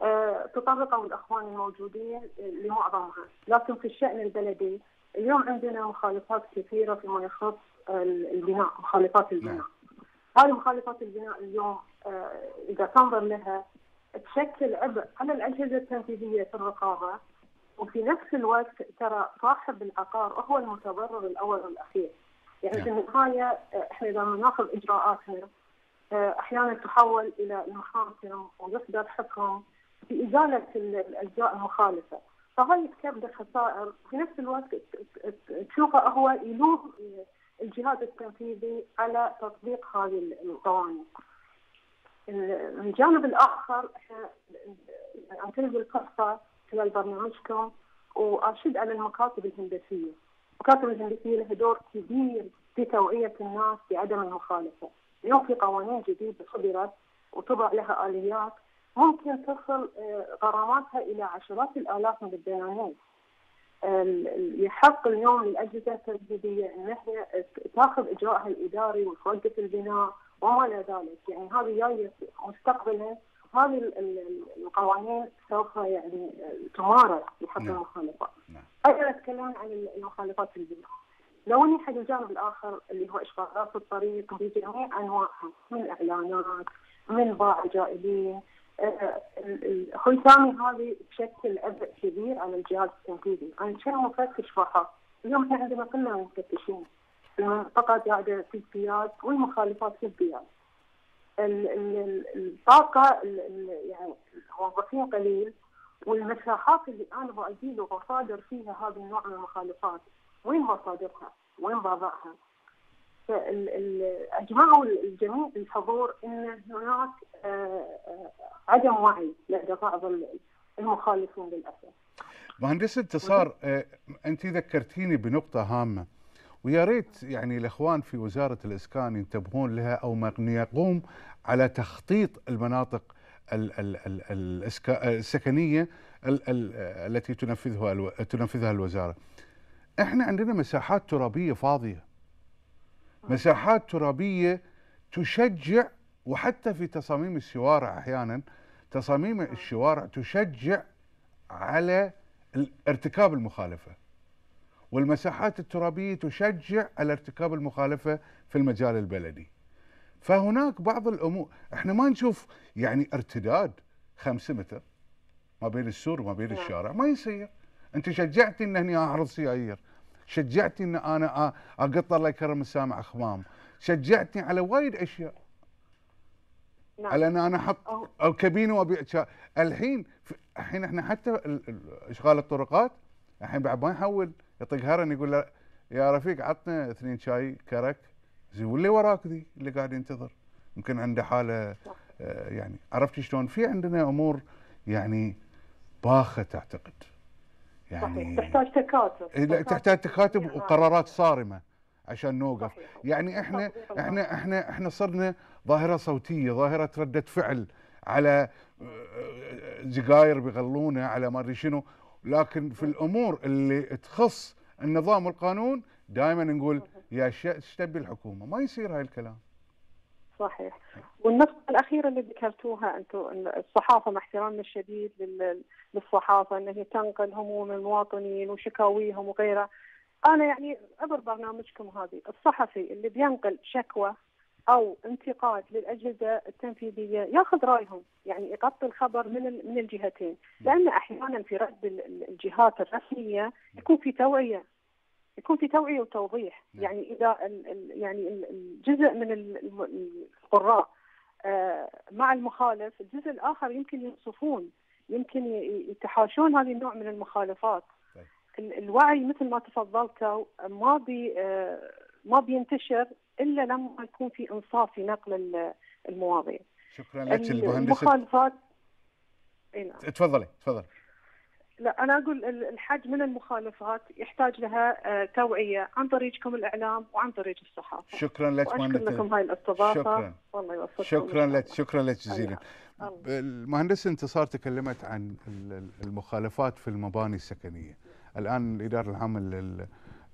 آه، تطرقوا الاخوان الموجودين آه، لمعظمها، لكن في الشان البلدي اليوم عندنا مخالفات كثيره فيما يخص البناء، مخالفات نعم. البناء. هذه مخالفات البناء اليوم آه، اذا تنظر لها تشكل عبء على الاجهزه التنفيذيه في الرقابه وفي نفس الوقت ترى صاحب العقار هو المتضرر الاول والاخير. يعني في نعم. النهايه احنا اذا ناخذ اجراءاتنا احيانا تحول الى المحاكم ويصدر حكم بازاله الاجزاء المخالفه فهاي تكبد خسائر في نفس الوقت تشوفه هو يلوم الجهاز التنفيذي على تطبيق هذه القوانين. الجانب آه، الاخر احنا اعترف الفرصه خلال برنامجكم وارشد على المكاتب الهندسيه. المكاتب الهندسيه لها دور كبير في توعيه الناس بعدم المخالفه. اليوم في قوانين جديده صدرت وطبع لها اليات ممكن تصل آه، غراماتها الى عشرات الالاف من الدنانير يحق اليوم للاجهزه التنفيذيه ان احنا تاخذ اجراءها الاداري وتوقف البناء وما الى ذلك، يعني هذه جايه مستقبلا هذه القوانين سوف يعني آه، تمارس بحق نعم. المخالفات. نعم. ايضا اتكلم عن المخالفات في البناء. لو اني حد الجانب الاخر اللي هو اشغالات الطريق بجميع انواعها من اعلانات من باع جائلين الختامي هذه تشكل عبء كبير على الجهاز التنفيذي، انا شنو مفتش فقط، اليوم احنا عندنا كلنا مفتشين، فقط قاعده في القياس والمخالفات في القياس. الطاقه يعني الموظفين قليل والمساحات اللي انا بأجيله وبصادر فيها هذا النوع من المخالفات وين مصادرها؟ وين بضعها؟ اجمعوا الجميع الحضور ان هناك آه، آه، عدم وعي لدى بعض المخالفين للاسف. مهندسه انتصار آه، انت ذكرتيني بنقطه هامه ويا ريت يعني الاخوان في وزاره الاسكان ينتبهون لها او من يقوم على تخطيط المناطق الـ الـ الـ السكنيه التي تنفذها تنفذها الوزاره. احنا عندنا مساحات ترابيه فاضيه. مساحات ترابيه تشجع وحتى في تصاميم الشوارع احيانا تصاميم الشوارع تشجع على ارتكاب المخالفه والمساحات الترابيه تشجع على ارتكاب المخالفه في المجال البلدي فهناك بعض الامور احنا ما نشوف يعني ارتداد 5 متر ما بين السور وما بين نعم. الشارع ما يصير انت شجعتي ان اعرض سيايير شجعتني ان انا اقط الله يكرم السامع اخمام شجعتني على وايد اشياء نعم. على ان انا احط او كابينه وابيع الحين الحين احنا حتى اشغال الطرقات الحين بعد ما يحول يطق هرن يقول له يا رفيق عطنا اثنين شاي كرك زين واللي وراك ذي اللي قاعد ينتظر يمكن عنده حاله نعم. آه، يعني عرفت شلون في عندنا امور يعني باخه تعتقد يعني صحيح. تحتاج تكاتب إيه، تحتاج تكاتب وقرارات صارمه عشان نوقف صحيح. يعني احنا احنا احنا احنا صرنا ظاهره صوتيه ظاهره رده فعل على آه، زقاير بيغلونه على ما ادري شنو لكن في الامور اللي تخص النظام والقانون دائما نقول يا ايش تبي الحكومه ما يصير هاي الكلام صحيح والنقطه الاخيره اللي ذكرتوها انتم الصحافه مع احترامنا الشديد لل للصحافة أن هي تنقل هموم المواطنين وشكاويهم وغيرها أنا يعني عبر برنامجكم هذه الصحفي اللي بينقل شكوى أو انتقاد للأجهزة التنفيذية ياخذ رأيهم يعني يغطي الخبر من من الجهتين لأن أحيانا في رد الجهات الرسمية يكون في توعية يكون في توعيه وتوضيح نعم. يعني اذا يعني الجزء من القراء آه، مع المخالف الجزء الاخر يمكن ينصفون يمكن يتحاشون هذه النوع من المخالفات طيب. الوعي مثل ما تفضلتوا ما بي آه، ما بينتشر الا لما يكون في انصاف في نقل المواضيع شكرا لك المهندسه المخالفات نعم. تفضلي تفضلي لا انا اقول الحج من المخالفات يحتاج لها آه، توعيه عن طريقكم الاعلام وعن طريق الصحافه شكرا لك مهندسه لكم هاي الاستضافه شكرا والله يوفقكم شكرا لك شكرا لك جزيلا أيوة. المهندسه انتصار تكلمت عن المخالفات في المباني السكنيه الان الاداره العامه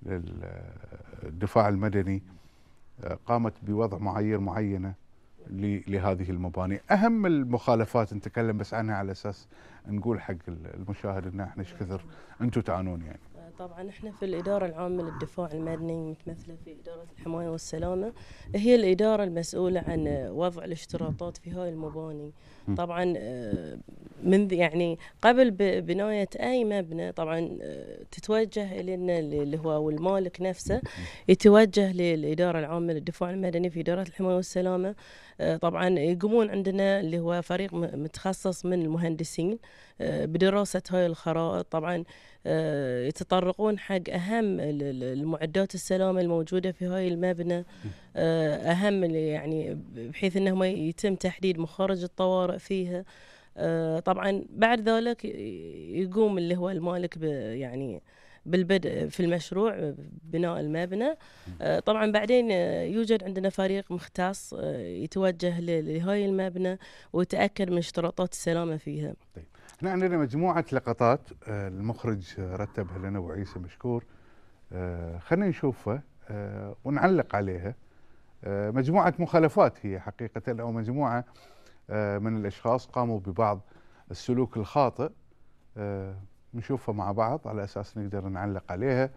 للدفاع المدني آه، قامت بوضع معايير معينه لهذه المباني اهم المخالفات نتكلم بس عنها على اساس نقول حق المشاهد ان احنا ايش كثر انتم تعانون يعني طبعا احنا في الإدارة العامة للدفاع المدني متمثلة في إدارة الحماية والسلامة هي الإدارة المسؤولة عن وضع الاشتراطات في هاي المباني طبعا آه، من يعني قبل بناية أي مبنى طبعا آه، تتوجه إلينا اللي هو والمالك نفسه يتوجه للإدارة العامة للدفاع المدني في إدارة الحماية والسلامة آه، طبعا يقومون عندنا اللي هو فريق متخصص من المهندسين بدراسة هاي الخرائط طبعا يتطرق يتطرقون حق أهم المعدات السلامة الموجودة في هاي المبنى آه، أهم يعني بحيث انه يتم تحديد مخارج الطوارئ فيها آه، طبعا بعد ذلك يقوم اللي هو المالك يعني بالبدء في المشروع بناء المبنى آه، طبعا بعدين يوجد عندنا فريق مختص يتوجه لهاي المبنى ويتاكد من اشتراطات السلامه فيها طيب. احنا عندنا مجموعة لقطات آه، المخرج رتبها لنا أبو عيسى مشكور آه، خلينا نشوفها آه، ونعلق عليها مجموعة مخالفات هي حقيقة أو مجموعة من الأشخاص قاموا ببعض السلوك الخاطئ نشوفها مع بعض على أساس نقدر نعلق عليها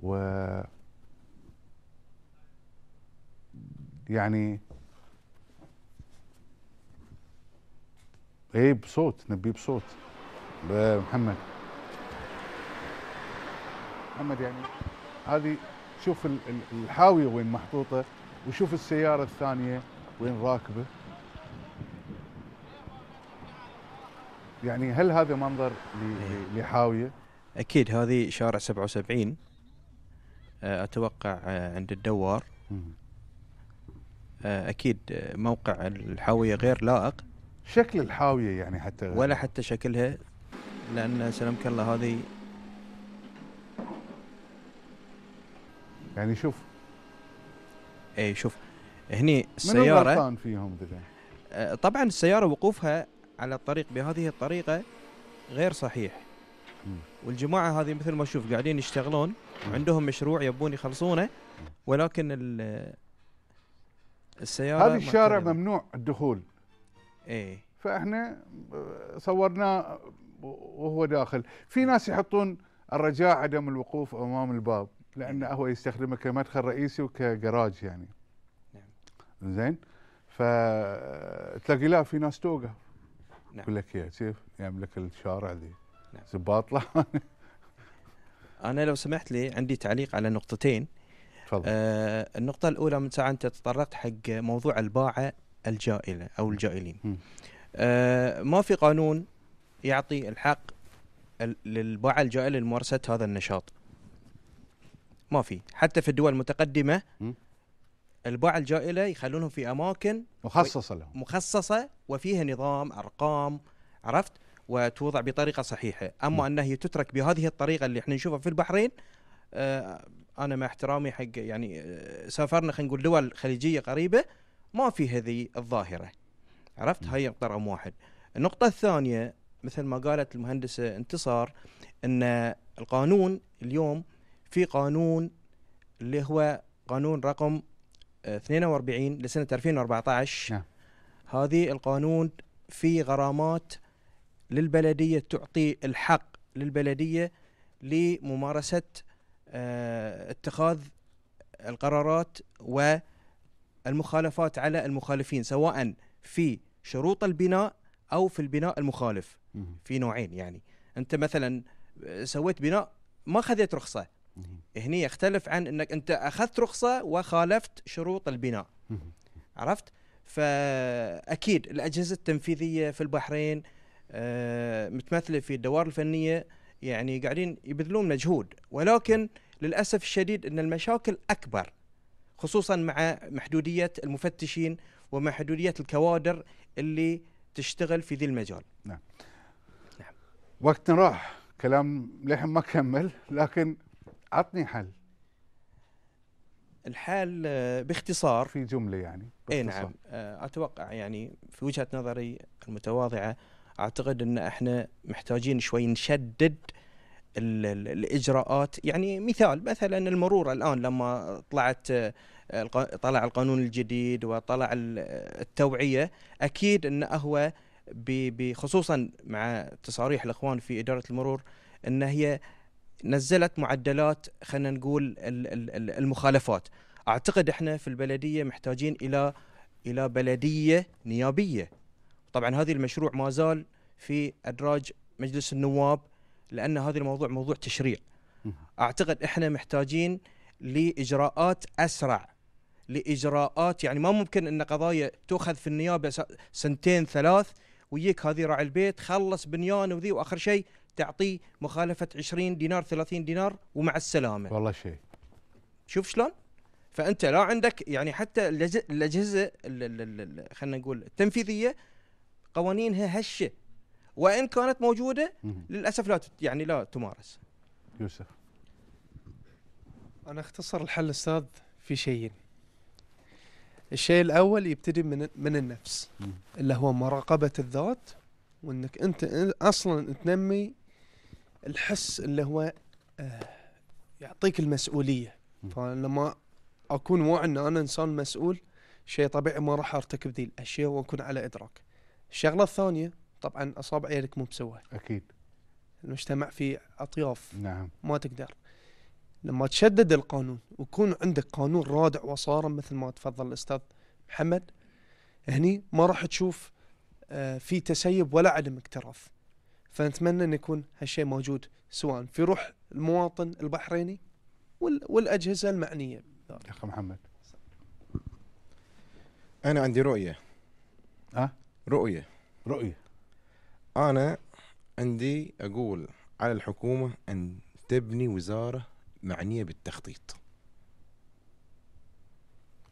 و يعني ايه بصوت نبيه بصوت محمد محمد يعني هذه شوف الحاويه وين محطوطه وشوف السياره الثانيه وين راكبه يعني هل هذا منظر إيه. لحاويه؟ اكيد هذه شارع 77 آه، اتوقع آه، عند الدوار آه، اكيد موقع الحاويه غير لائق شكل الحاويه يعني حتى ولا حتى شكلها لان سلمك الله هذه يعني شوف اي شوف هني السياره من فيهم آه، طبعا السياره وقوفها على الطريق بهذه الطريقه غير صحيح والجماعه هذه مثل ما شوف قاعدين يشتغلون عندهم مشروع يبون يخلصونه ولكن السياره هذه الشارع ممنوع الدخول ايه فاحنا صورناه وهو داخل في إيه. ناس يحطون الرجاء عدم الوقوف امام الباب لانه إيه. هو يستخدمه كمدخل رئيسي وكجراج يعني نعم زين فتلاقي لا في ناس توقف نعم يقول لك يا كيف يملك الشارع ذي نعم زباطله انا لو سمحت لي عندي تعليق على نقطتين تفضل آه النقطه الاولى من ساعه انت تطرقت حق موضوع الباعه الجائلة أو الجائلين آه ما في قانون يعطي الحق للباعة الجائلة لممارسة هذا النشاط ما في حتى في الدول المتقدمة الباعة الجائلة يخلونهم في أماكن مخصصة لهم مخصصة وفيها نظام أرقام عرفت وتوضع بطريقة صحيحة أما م. أنها تترك بهذه الطريقة اللي احنا نشوفها في البحرين آه انا مع احترامي حق يعني آه، سافرنا خلينا نقول دول خليجيه قريبه ما في هذه الظاهره عرفت هاي نقطه رقم واحد النقطه الثانيه مثل ما قالت المهندسه انتصار ان القانون اليوم في قانون اللي هو قانون رقم 42 آه، لسنه 2014 نعم. هذه القانون في غرامات للبلديه تعطي الحق للبلديه لممارسه آه، اتخاذ القرارات و المخالفات على المخالفين سواء في شروط البناء او في البناء المخالف في نوعين يعني انت مثلا سويت بناء ما خذيت رخصه هني يختلف عن انك انت اخذت رخصه وخالفت شروط البناء عرفت فاكيد الاجهزه التنفيذيه في البحرين آه، متمثله في الدوائر الفنيه يعني قاعدين يبذلون مجهود ولكن للاسف الشديد ان المشاكل اكبر خصوصا مع محدوديه المفتشين ومحدوديه الكوادر اللي تشتغل في ذي المجال. نعم. نعم. وقتنا راح كلام لحم ما كمل لكن عطني حل. الحال آه، باختصار في جمله يعني اي نعم آه، اتوقع يعني في وجهه نظري المتواضعه اعتقد ان احنا محتاجين شوي نشدد الاجراءات يعني مثال مثلا المرور الان لما طلعت آه، طلع القانون الجديد وطلع التوعيه اكيد ان هو بخصوصا مع تصاريح الاخوان في اداره المرور ان هي نزلت معدلات خلينا نقول المخالفات اعتقد احنا في البلديه محتاجين الى الى بلديه نيابيه طبعا هذه المشروع ما زال في ادراج مجلس النواب لان هذا الموضوع موضوع تشريع اعتقد احنا محتاجين لاجراءات اسرع لاجراءات يعني ما ممكن ان قضايا تؤخذ في النيابه سنتين ثلاث ويجيك هذه راعي البيت خلص بنيان وذي واخر شيء تعطيه مخالفه 20 دينار 30 دينار ومع السلامه والله شيء شوف شلون فانت لا عندك يعني حتى الاجهزه خلينا نقول التنفيذيه قوانينها هشه وان كانت موجوده للاسف لا يعني لا تمارس يوسف انا اختصر الحل استاذ في شيئين الشيء الاول يبتدي من من النفس اللي هو مراقبه الذات وانك انت اصلا تنمي الحس اللي هو آه، يعطيك المسؤوليه فلما اكون واعي ان انا انسان مسؤول شيء طبيعي ما راح ارتكب ذي الاشياء واكون على ادراك الشغله الثانيه طبعا اصابع يدك مو بسوى اكيد المجتمع فيه اطياف نعم ما تقدر لما تشدد القانون ويكون عندك قانون رادع وصارم مثل ما تفضل الاستاذ محمد هني ما راح تشوف آه، في تسيب ولا عدم اكتراث فنتمنى ان يكون هالشيء موجود سواء في روح المواطن البحريني والاجهزه المعنيه يا اخ محمد انا عندي رؤيه ها أه؟ رؤيه رؤيه انا عندي اقول على الحكومه ان تبني وزاره معنيه بالتخطيط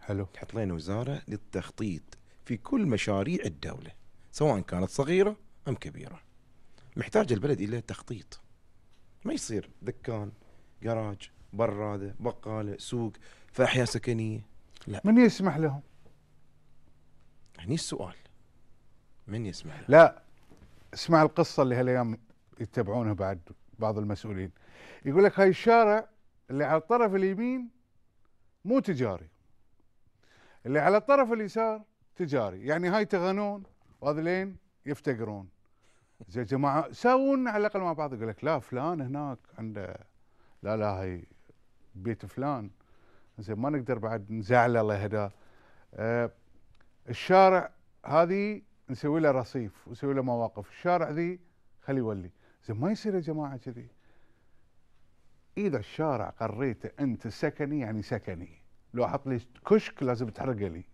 حلو حطينا لنا وزاره للتخطيط في كل مشاريع الدوله سواء كانت صغيره ام كبيره محتاج البلد الى تخطيط ما يصير دكان جراج براده بقاله سوق فأحياء سكنيه لا من يسمح لهم هني السؤال من يسمح لهم؟ لا اسمع القصه اللي هالايام يتبعونها بعد بعض المسؤولين يقول لك هاي الشارع اللي على الطرف اليمين مو تجاري اللي على الطرف اليسار تجاري يعني هاي تغنون وهذولين يفتقرون زين جماعه سوون على الاقل مع بعض يقول لك لا فلان هناك عنده لا لا هاي بيت فلان زين ما نقدر بعد نزعله الله يهداه آه الشارع هذه نسوي له رصيف ونسوي له مواقف الشارع ذي خليه يولي زين ما يصير يا جماعه كذي اذا الشارع قريته انت سكني يعني سكني لو احط لي كشك لازم تحرقه لي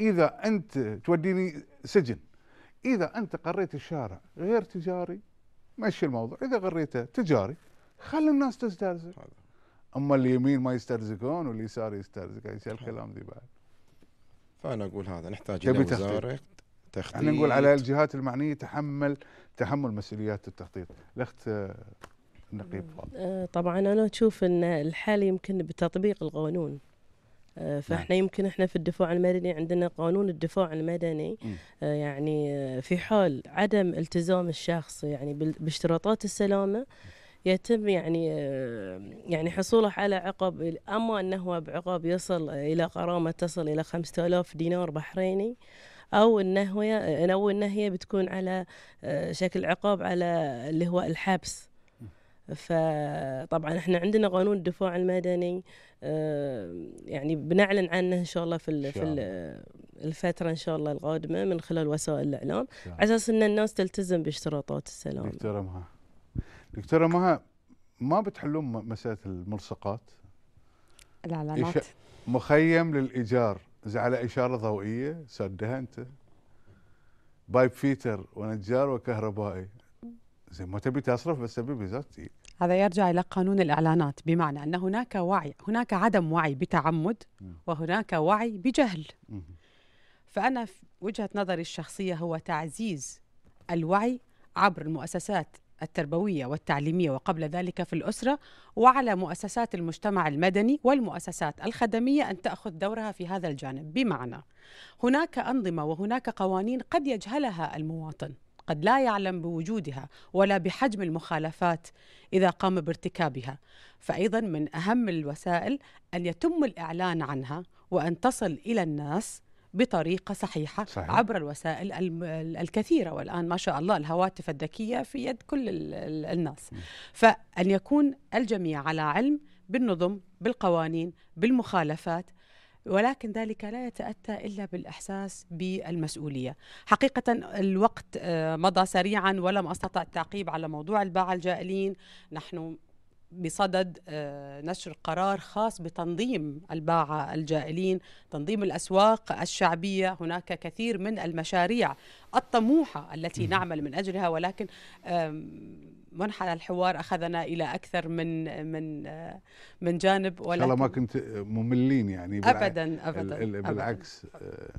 اذا انت توديني سجن اذا انت قريت الشارع غير تجاري مشي الموضوع اذا قريته تجاري خلي الناس تسترزق اما اليمين ما يسترزقون واليسار يسترزق ايش الكلام ذي بعد فانا اقول هذا نحتاج الى وزاره تخطيط احنا نقول على الجهات المعنيه تحمل تحمل مسؤوليات التخطيط الاخت نقيب فاضل آه، طبعا انا اشوف ان الحل يمكن بتطبيق القانون آه، فاحنا نعم. يمكن احنا في الدفاع المدني عندنا قانون الدفاع المدني آه يعني آه، في حال عدم التزام الشخص يعني باشتراطات السلامه يتم يعني يعني حصوله على عقاب اما انه بعقاب يصل الى غرامه تصل الى 5000 دينار بحريني او انه او انه هي بتكون على شكل عقاب على اللي هو الحبس فطبعا احنا عندنا قانون الدفاع المدني آه، يعني بنعلن عنه ان شاء الله في في الفتره ان شاء الله القادمه من خلال وسائل الاعلام على اساس ان الناس تلتزم باشتراطات السلام دكتوره مها دكتوره مها ما بتحلون مساله الملصقات؟ الاعلانات مخيم للايجار زي على اشاره ضوئيه سدها انت بايب فيتر ونجار وكهربائي زين ما تبي تصرف بس تبي بزاتي هذا يرجع الى قانون الاعلانات بمعنى ان هناك وعي هناك عدم وعي بتعمد وهناك وعي بجهل فانا في وجهه نظري الشخصيه هو تعزيز الوعي عبر المؤسسات التربويه والتعليميه وقبل ذلك في الاسره وعلى مؤسسات المجتمع المدني والمؤسسات الخدميه ان تاخذ دورها في هذا الجانب بمعنى هناك انظمه وهناك قوانين قد يجهلها المواطن قد لا يعلم بوجودها ولا بحجم المخالفات اذا قام بارتكابها فايضا من اهم الوسائل ان يتم الاعلان عنها وان تصل الى الناس بطريقة صحيحة صحيح. عبر الوسائل الكثيرة والآن ما شاء الله الهواتف الذكية في يد كل الناس م. فأن يكون الجميع على علم بالنظم بالقوانين بالمخالفات ولكن ذلك لا يتأتى إلا بالإحساس بالمسؤولية حقيقة الوقت آه، مضى سريعا ولم أستطع التعقيب على موضوع الباعة الجائلين نحن بصدد آه، نشر قرار خاص بتنظيم الباعة الجائلين تنظيم الأسواق الشعبية هناك كثير من المشاريع الطموحة التي نعمل من أجلها ولكن منحنى الحوار أخذنا إلى أكثر من من آه، من جانب ولا إن شاء الله ما كنت مملين يعني أبدا أبدا بالعكس آه،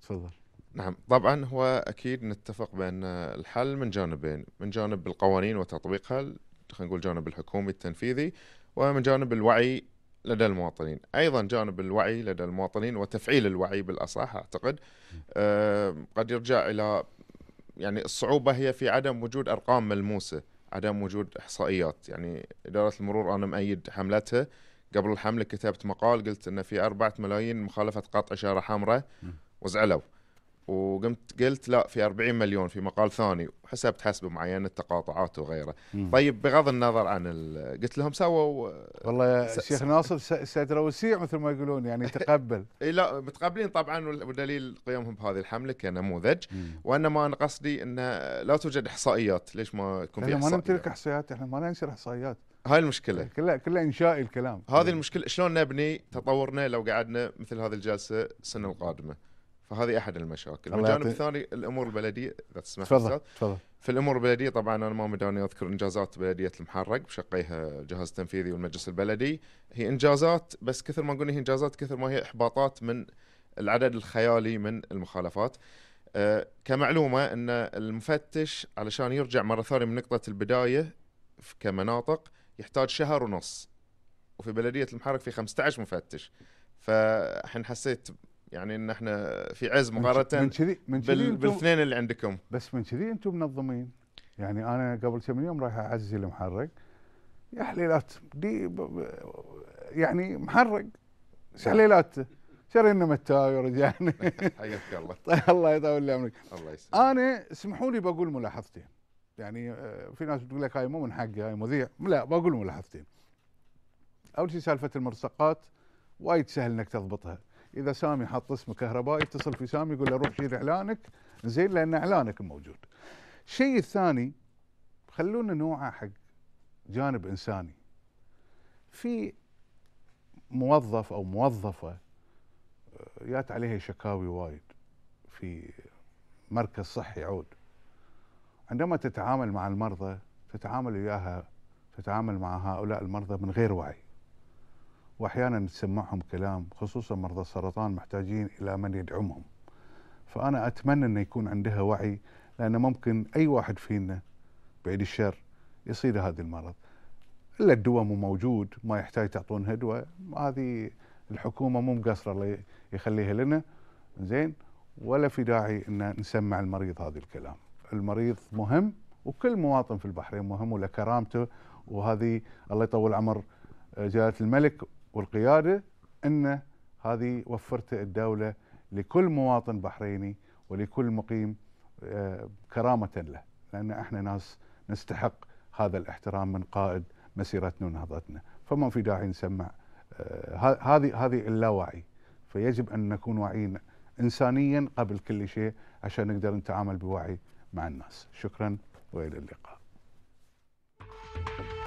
تفضل نعم طبعا هو اكيد نتفق بان الحل من جانبين من جانب القوانين وتطبيقها خلينا نقول جانب الحكومي التنفيذي ومن جانب الوعي لدى المواطنين ايضا جانب الوعي لدى المواطنين وتفعيل الوعي بالاصح اعتقد أه قد يرجع الى يعني الصعوبه هي في عدم وجود ارقام ملموسه عدم وجود احصائيات يعني اداره المرور انا مؤيد حملتها قبل الحمله كتبت مقال قلت ان في أربعة ملايين مخالفه قطع اشاره حمراء وزعلوا وقمت قلت لا في 40 مليون في مقال ثاني وحسبت حسبه معين التقاطعات وغيره مم. طيب بغض النظر عن قلت لهم سووا والله يا شيخ ناصر ستره وسيع مثل ما يقولون يعني تقبل اي لا متقبلين طبعا ودليل قيامهم بهذه الحمله كنموذج وانما انا قصدي انه لا توجد احصائيات ليش ما يكون في احصائيات؟ ما نمتلك احصائيات احنا ما ننشر احصائيات هاي المشكله إيه، كلها كلها انشائي الكلام هذه المشكله شلون نبني تطورنا لو قعدنا مثل هذه الجلسه السنه القادمه فهذه احد المشاكل الجانب الثاني الامور البلديه اذا تسمح تفضل تفضل في الامور البلديه طبعا انا ما مداني اذكر انجازات بلديه المحرق بشقيها الجهاز التنفيذي والمجلس البلدي هي انجازات بس كثر ما نقول هي انجازات كثر ما هي احباطات من العدد الخيالي من المخالفات أه كمعلومه ان المفتش علشان يرجع مره ثانيه من نقطه البدايه كمناطق يحتاج شهر ونص وفي بلديه المحرق في 15 مفتش فحين حسيت يعني ان احنا في عز مقارنه من من بالاثنين اللي عندكم بس من كذي انتم منظمين يعني انا قبل كم يوم رايح اعزي المحرق يا حليلات دي يعني محرق حليلات شرينا متاي ورجعنا حياك الله طيب، الله يطول لي عمرك الله يسلمك انا اسمحوا لي بقول ملاحظتين يعني آه، في ناس بتقول لك هاي مو من حقي هاي مذيع لا بقول ملاحظتين اول شيء سالفه المرصقات وايد سهل انك تضبطها اذا سامي حط اسمه كهربائي يتصل في سامي يقول له روح شيل اعلانك زين لان اعلانك موجود. الشيء الثاني خلونا نوعى حق جانب انساني. في موظف او موظفه جات آه، عليها شكاوي وايد في مركز صحي عود. عندما تتعامل مع المرضى تتعامل وياها تتعامل مع هؤلاء المرضى من غير وعي. واحيانا تسمعهم كلام خصوصا مرضى السرطان محتاجين الى من يدعمهم. فانا اتمنى انه يكون عندها وعي لان ممكن اي واحد فينا بعيد الشر يصيد هذا المرض. الا الدواء مو موجود ما يحتاج تعطونها دواء هذه الحكومه مو مقصره اللي يخليها لنا زين ولا في داعي ان نسمع المريض هذا الكلام. المريض مهم وكل مواطن في البحرين مهم ولكرامته وهذه الله يطول عمر آه، جلاله الملك والقياده ان هذه وفرته الدوله لكل مواطن بحريني ولكل مقيم آه، كرامه له لان احنا ناس نستحق هذا الاحترام من قائد مسيرتنا ونهضتنا فما في داعي نسمع آه، هذه هذه اللاوعي فيجب ان نكون واعيين انسانيا قبل كل شيء عشان نقدر نتعامل بوعي مع الناس شكرا والى اللقاء Thank you.